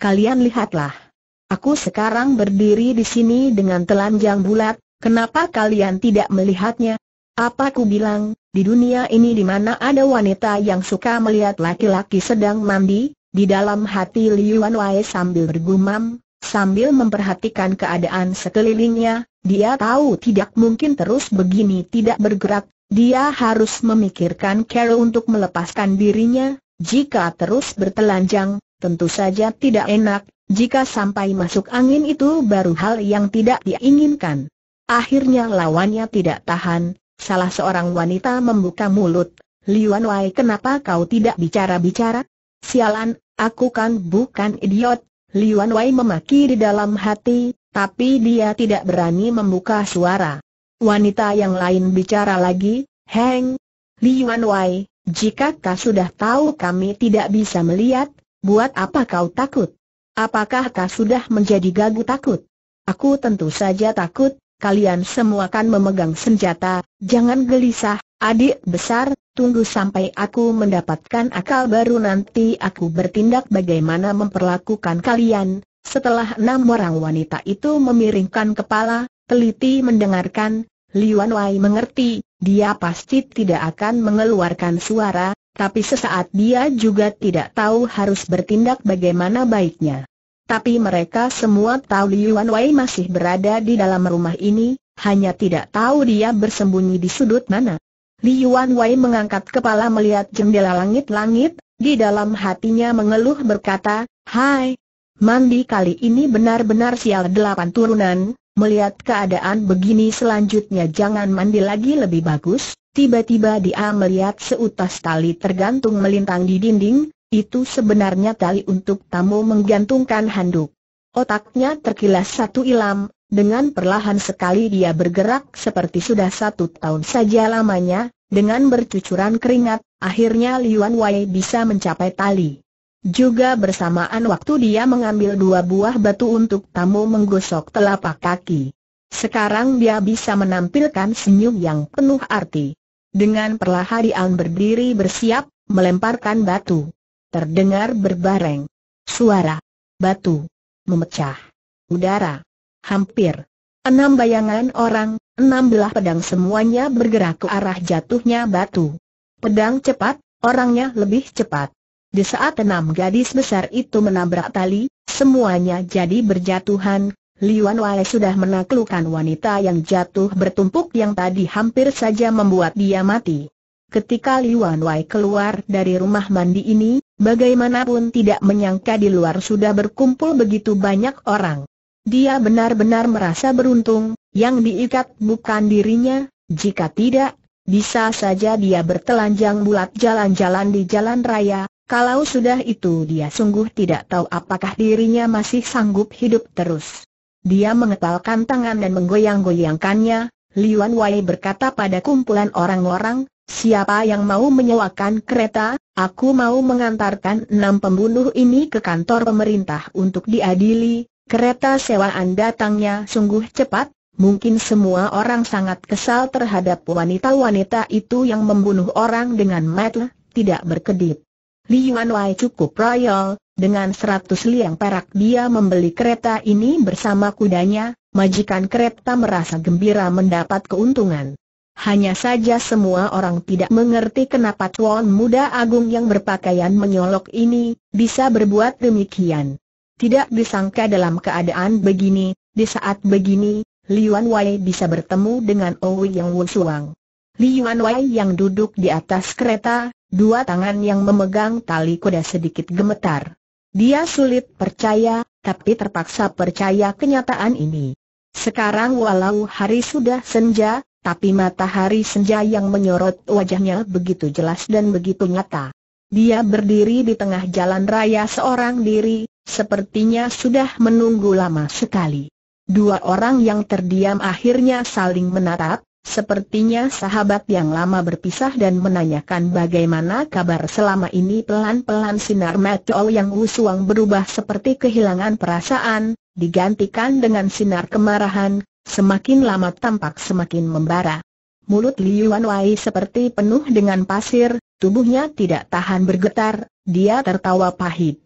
Kalian lihatlah. Aku sekarang berdiri di sini dengan telanjang bulat, kenapa kalian tidak melihatnya? Apa ku bilang, di dunia ini di mana ada wanita yang suka melihat laki-laki sedang mandi, di dalam hati Liu Wei sambil bergumam, sambil memperhatikan keadaan sekelilingnya, dia tahu tidak mungkin terus begini tidak bergerak, dia harus memikirkan Carol untuk melepaskan dirinya, jika terus bertelanjang, tentu saja tidak enak, jika sampai masuk angin itu baru hal yang tidak diinginkan. Akhirnya lawannya tidak tahan, salah seorang wanita membuka mulut, Liuan Wai kenapa kau tidak bicara-bicara? Sialan, aku kan bukan idiot, Liuan Wai memaki di dalam hati, tapi dia tidak berani membuka suara. Wanita yang lain bicara lagi, Heng, Yuan Wai, jika kau sudah tahu kami tidak bisa melihat, buat apa kau takut? Apakah kau sudah menjadi gagu takut? Aku tentu saja takut, kalian semua kan memegang senjata, jangan gelisah, adik besar, tunggu sampai aku mendapatkan akal baru nanti aku bertindak bagaimana memperlakukan kalian. Setelah enam orang wanita itu memiringkan kepala, teliti mendengarkan, Wan Wai mengerti, dia pasti tidak akan mengeluarkan suara, tapi sesaat dia juga tidak tahu harus bertindak bagaimana baiknya. Tapi mereka semua tahu Wan Wai masih berada di dalam rumah ini, hanya tidak tahu dia bersembunyi di sudut mana. Yuan Wai mengangkat kepala melihat jendela langit-langit, di dalam hatinya mengeluh berkata, Hai, mandi kali ini benar-benar sial delapan turunan, Melihat keadaan begini selanjutnya jangan mandi lagi lebih bagus, tiba-tiba dia melihat seutas tali tergantung melintang di dinding, itu sebenarnya tali untuk tamu menggantungkan handuk. Otaknya terkilas satu ilam, dengan perlahan sekali dia bergerak seperti sudah satu tahun saja lamanya, dengan bercucuran keringat, akhirnya Liuan Wei bisa mencapai tali. Juga bersamaan waktu dia mengambil dua buah batu untuk tamu menggosok telapak kaki. Sekarang dia bisa menampilkan senyum yang penuh arti. Dengan perlahan dia berdiri bersiap, melemparkan batu. Terdengar berbareng. Suara. Batu. Memecah. Udara. Hampir. Enam bayangan orang, enam belah pedang semuanya bergerak ke arah jatuhnya batu. Pedang cepat, orangnya lebih cepat. Di saat enam gadis besar itu menabrak tali, semuanya jadi berjatuhan, Liuan Wai sudah menaklukkan wanita yang jatuh bertumpuk yang tadi hampir saja membuat dia mati. Ketika Liuan Wai keluar dari rumah mandi ini, bagaimanapun tidak menyangka di luar sudah berkumpul begitu banyak orang. Dia benar-benar merasa beruntung, yang diikat bukan dirinya, jika tidak, bisa saja dia bertelanjang bulat jalan-jalan di jalan raya, kalau sudah itu dia sungguh tidak tahu apakah dirinya masih sanggup hidup terus. Dia mengepalkan tangan dan menggoyang-goyangkannya, Liuan Wei berkata pada kumpulan orang-orang, siapa yang mau menyewakan kereta, aku mau mengantarkan enam pembunuh ini ke kantor pemerintah untuk diadili, kereta sewaan datangnya sungguh cepat, Mungkin semua orang sangat kesal terhadap wanita-wanita itu yang membunuh orang dengan metel, tidak berkedip. Yuan Wai cukup royal, dengan seratus liang perak dia membeli kereta ini bersama kudanya, majikan kereta merasa gembira mendapat keuntungan. Hanya saja semua orang tidak mengerti kenapa tuan muda agung yang berpakaian menyolok ini, bisa berbuat demikian. Tidak disangka dalam keadaan begini, di saat begini, Yuan Wai bisa bertemu dengan Ouyang Yang Suang. Li Yuan Wei yang duduk di atas kereta, dua tangan yang memegang tali kuda sedikit gemetar. Dia sulit percaya, tapi terpaksa percaya kenyataan ini. Sekarang walau hari sudah senja, tapi matahari senja yang menyorot wajahnya begitu jelas dan begitu nyata. Dia berdiri di tengah jalan raya seorang diri, sepertinya sudah menunggu lama sekali. Dua orang yang terdiam akhirnya saling menatap, Sepertinya sahabat yang lama berpisah dan menanyakan bagaimana kabar selama ini pelan-pelan sinar Mateo yang Suang berubah seperti kehilangan perasaan, digantikan dengan sinar kemarahan, semakin lama tampak semakin membara. Mulut Li Wai seperti penuh dengan pasir, tubuhnya tidak tahan bergetar, dia tertawa pahit.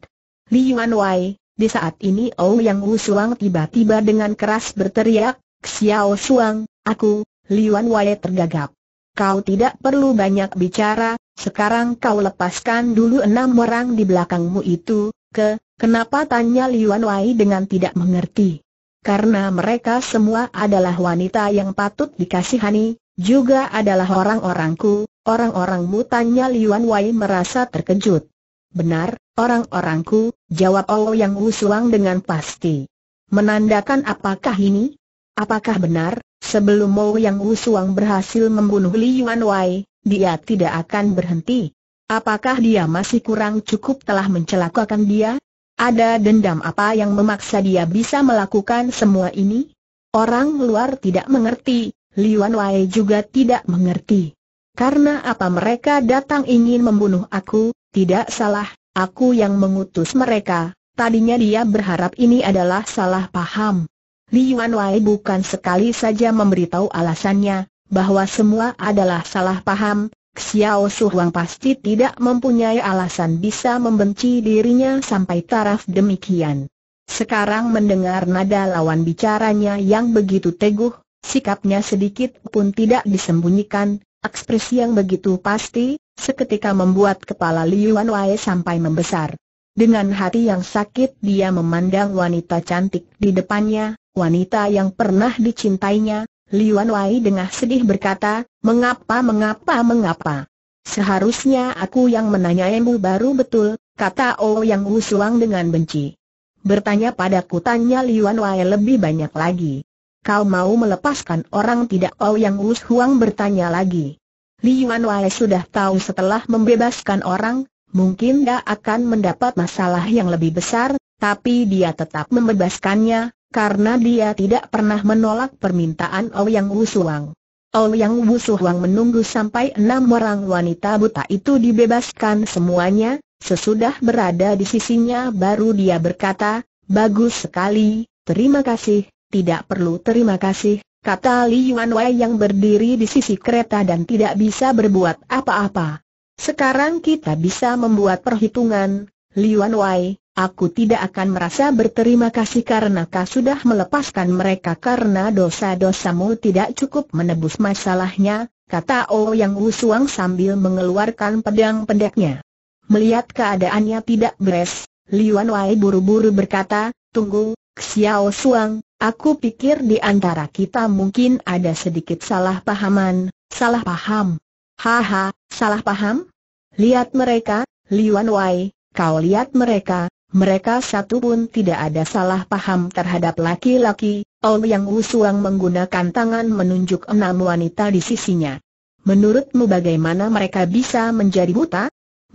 Li Wai, di saat ini Ou Yang Suang tiba-tiba dengan keras berteriak, Xiao Suang, aku, Liwan Wae tergagap. Kau tidak perlu banyak bicara, sekarang kau lepaskan dulu enam orang di belakangmu itu, ke, kenapa tanya Liwan Wai dengan tidak mengerti. Karena mereka semua adalah wanita yang patut dikasihani, juga adalah orang-orangku, orang-orangmu tanya Liwan Wai merasa terkejut. Benar, orang-orangku, jawab Ou oh Yang Usuang dengan pasti. Menandakan apakah ini? Apakah benar, Sebelum Mo Yang Suang berhasil membunuh Li Yuan Wei, dia tidak akan berhenti. Apakah dia masih kurang cukup telah mencelakakan dia? Ada dendam apa yang memaksa dia bisa melakukan semua ini? Orang luar tidak mengerti, Li Yuan Wei juga tidak mengerti. Karena apa mereka datang ingin membunuh aku, tidak salah, aku yang mengutus mereka, tadinya dia berharap ini adalah salah paham. Li Yuanwei bukan sekali saja memberitahu alasannya, bahwa semua adalah salah paham, Xiao Su Huang pasti tidak mempunyai alasan bisa membenci dirinya sampai taraf demikian. Sekarang mendengar nada lawan bicaranya yang begitu teguh, sikapnya sedikit pun tidak disembunyikan, ekspresi yang begitu pasti, seketika membuat kepala Yuan Wei sampai membesar. Dengan hati yang sakit dia memandang wanita cantik di depannya, wanita yang pernah dicintainya, Liuan Wai dengan sedih berkata, mengapa mengapa mengapa. Seharusnya aku yang menanyaimu baru betul, kata Oh Yang Wu Suang dengan benci. Bertanya padaku tanya Liuan Wai lebih banyak lagi. Kau mau melepaskan orang tidak Oh Yang Wu Suang bertanya lagi. Liuan Wai sudah tahu setelah membebaskan orang, mungkin dia akan mendapat masalah yang lebih besar, tapi dia tetap membebaskannya, karena dia tidak pernah menolak permintaan Ouyang Wusuang. Ouyang Wusuang menunggu sampai enam orang wanita buta itu dibebaskan semuanya, sesudah berada di sisinya baru dia berkata, Bagus sekali, terima kasih, tidak perlu terima kasih, kata Li Yuan Wei yang berdiri di sisi kereta dan tidak bisa berbuat apa-apa. Sekarang kita bisa membuat perhitungan, Li Yuan Wei, Aku tidak akan merasa berterima kasih karena kau sudah melepaskan mereka karena dosa-dosamu tidak cukup menebus masalahnya, kata O Yang Wu Suang sambil mengeluarkan pedang pendeknya. Melihat keadaannya tidak beres, Liuan Wai buru-buru berkata, tunggu, Xiao Suang, aku pikir di antara kita mungkin ada sedikit salah pahaman, salah paham. Haha, salah paham? Lihat mereka, Liuan Wai, kau lihat mereka, mereka satu pun tidak ada salah paham terhadap laki-laki, Ol Yang Wusuang menggunakan tangan menunjuk enam wanita di sisinya. Menurutmu bagaimana mereka bisa menjadi buta?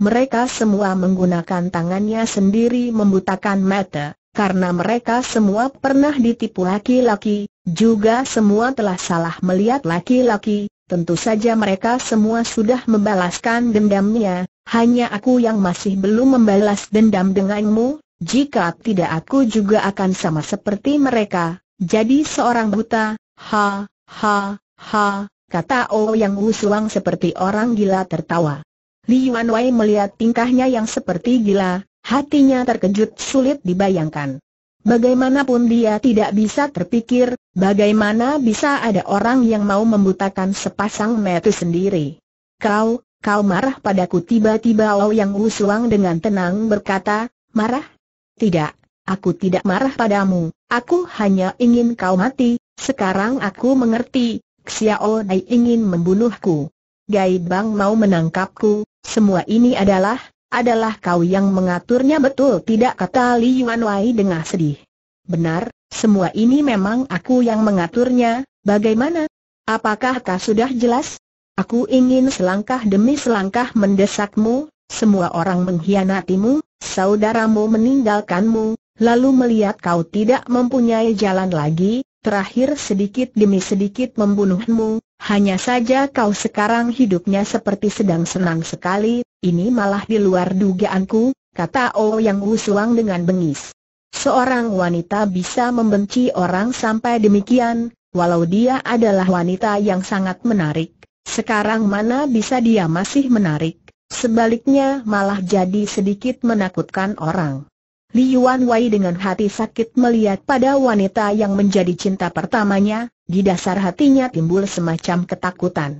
Mereka semua menggunakan tangannya sendiri membutakan mata, karena mereka semua pernah ditipu laki-laki, juga semua telah salah melihat laki-laki, tentu saja mereka semua sudah membalaskan dendamnya, hanya aku yang masih belum membalas dendam denganmu, jika tidak aku juga akan sama seperti mereka, jadi seorang buta, ha, ha, ha, kata O oh yang usulang seperti orang gila tertawa. Yuan Wei melihat tingkahnya yang seperti gila, hatinya terkejut sulit dibayangkan. Bagaimanapun dia tidak bisa terpikir, bagaimana bisa ada orang yang mau membutakan sepasang metu sendiri. Kau, Kau marah padaku tiba-tiba Lau Yang Wusuang dengan tenang berkata, marah? Tidak, aku tidak marah padamu, aku hanya ingin kau mati, sekarang aku mengerti, Xiao Nai ingin membunuhku. Gai Bang mau menangkapku, semua ini adalah, adalah kau yang mengaturnya betul tidak kata Li Yuan Wai dengan sedih. Benar, semua ini memang aku yang mengaturnya, bagaimana? Apakah kau sudah jelas? Aku ingin selangkah demi selangkah mendesakmu, semua orang mengkhianatimu, saudaramu meninggalkanmu, lalu melihat kau tidak mempunyai jalan lagi, terakhir sedikit demi sedikit membunuhmu, hanya saja kau sekarang hidupnya seperti sedang senang sekali, ini malah di luar dugaanku, kata O oh Yang Wusuang dengan bengis. Seorang wanita bisa membenci orang sampai demikian, walau dia adalah wanita yang sangat menarik. Sekarang mana bisa dia masih menarik, sebaliknya malah jadi sedikit menakutkan orang. Yuan Wei dengan hati sakit melihat pada wanita yang menjadi cinta pertamanya, di dasar hatinya timbul semacam ketakutan.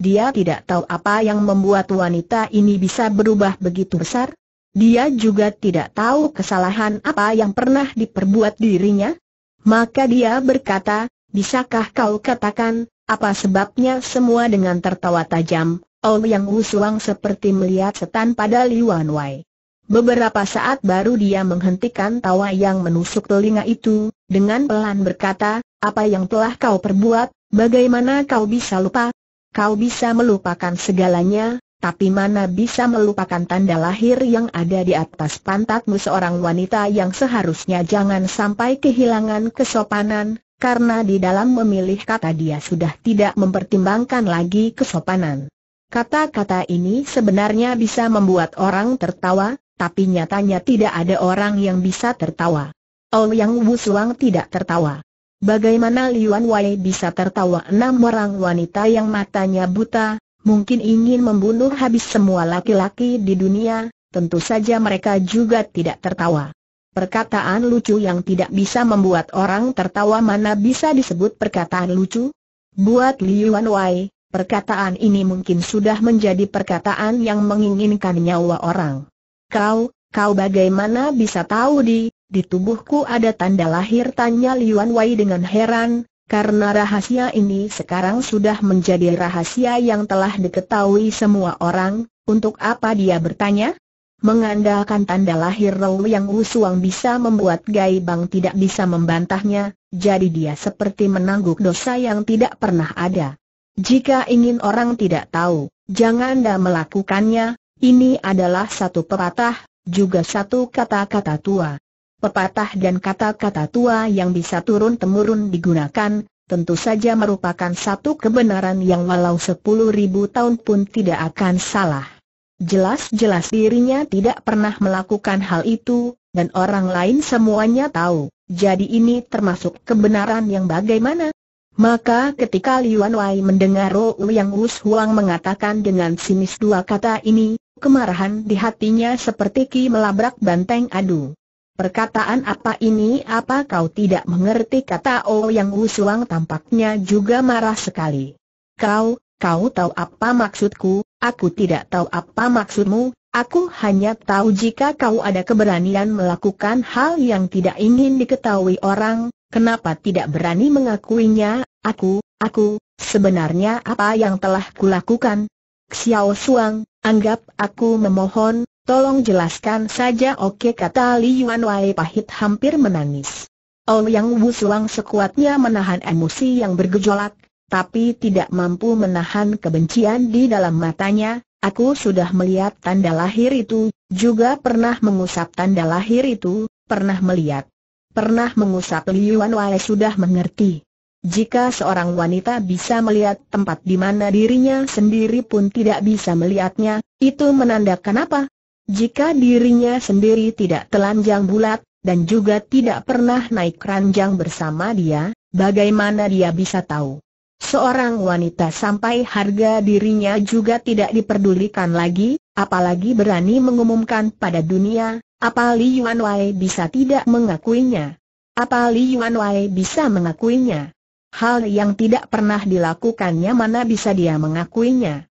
Dia tidak tahu apa yang membuat wanita ini bisa berubah begitu besar. Dia juga tidak tahu kesalahan apa yang pernah diperbuat dirinya. Maka dia berkata, bisakah kau katakan, apa sebabnya semua dengan tertawa tajam, Ouyang oh, Wusuang seperti melihat setan pada Wan Wai. Beberapa saat baru dia menghentikan tawa yang menusuk telinga itu, dengan pelan berkata, apa yang telah kau perbuat, bagaimana kau bisa lupa? Kau bisa melupakan segalanya, tapi mana bisa melupakan tanda lahir yang ada di atas pantatmu seorang wanita yang seharusnya jangan sampai kehilangan kesopanan, karena di dalam memilih kata dia sudah tidak mempertimbangkan lagi kesopanan. Kata-kata ini sebenarnya bisa membuat orang tertawa, tapi nyatanya tidak ada orang yang bisa tertawa. Ouyang oh, Wusuang tidak tertawa. Bagaimana Liuan Wei bisa tertawa enam orang wanita yang matanya buta, mungkin ingin membunuh habis semua laki-laki di dunia, tentu saja mereka juga tidak tertawa. Perkataan lucu yang tidak bisa membuat orang tertawa mana bisa disebut perkataan lucu? Buat Wan Wai, perkataan ini mungkin sudah menjadi perkataan yang menginginkan nyawa orang. Kau, kau bagaimana bisa tahu di, di tubuhku ada tanda lahir tanya Wan Wai dengan heran, karena rahasia ini sekarang sudah menjadi rahasia yang telah diketahui semua orang, untuk apa dia bertanya? Mengandalkan tanda lahir Rou yang suang bisa membuat Gai Bang tidak bisa membantahnya, jadi dia seperti menangguk dosa yang tidak pernah ada. Jika ingin orang tidak tahu, jangan dah melakukannya, ini adalah satu pepatah, juga satu kata-kata tua. Pepatah dan kata-kata tua yang bisa turun-temurun digunakan, tentu saja merupakan satu kebenaran yang walau sepuluh ribu tahun pun tidak akan salah. Jelas-jelas dirinya tidak pernah melakukan hal itu, dan orang lain semuanya tahu, jadi ini termasuk kebenaran yang bagaimana? Maka ketika Liuan Wai mendengar Rou Yang Wus Huang mengatakan dengan sinis dua kata ini, kemarahan di hatinya seperti ki melabrak banteng adu. Perkataan apa ini apa kau tidak mengerti kata O Yang Shuang? tampaknya juga marah sekali. Kau, kau tahu apa maksudku, Aku tidak tahu apa maksudmu, aku hanya tahu jika kau ada keberanian melakukan hal yang tidak ingin diketahui orang, kenapa tidak berani mengakuinya, aku, aku, sebenarnya apa yang telah kulakukan? Xiao Suang, anggap aku memohon, tolong jelaskan saja oke kata Li Yuan Wei pahit hampir menangis. Oh Yang Wu Suang sekuatnya menahan emosi yang bergejolak, tapi tidak mampu menahan kebencian di dalam matanya, aku sudah melihat tanda lahir itu, juga pernah mengusap tanda lahir itu, pernah melihat. Pernah mengusap Liuan Wai sudah mengerti. Jika seorang wanita bisa melihat tempat di mana dirinya sendiri pun tidak bisa melihatnya, itu menandakan apa? Jika dirinya sendiri tidak telanjang bulat, dan juga tidak pernah naik keranjang bersama dia, bagaimana dia bisa tahu? Seorang wanita sampai harga dirinya juga tidak diperdulikan lagi, apalagi berani mengumumkan pada dunia, apa Li Yuan Wei bisa tidak mengakuinya. Apa Li Yuan Wei bisa mengakuinya. Hal yang tidak pernah dilakukannya mana bisa dia mengakuinya.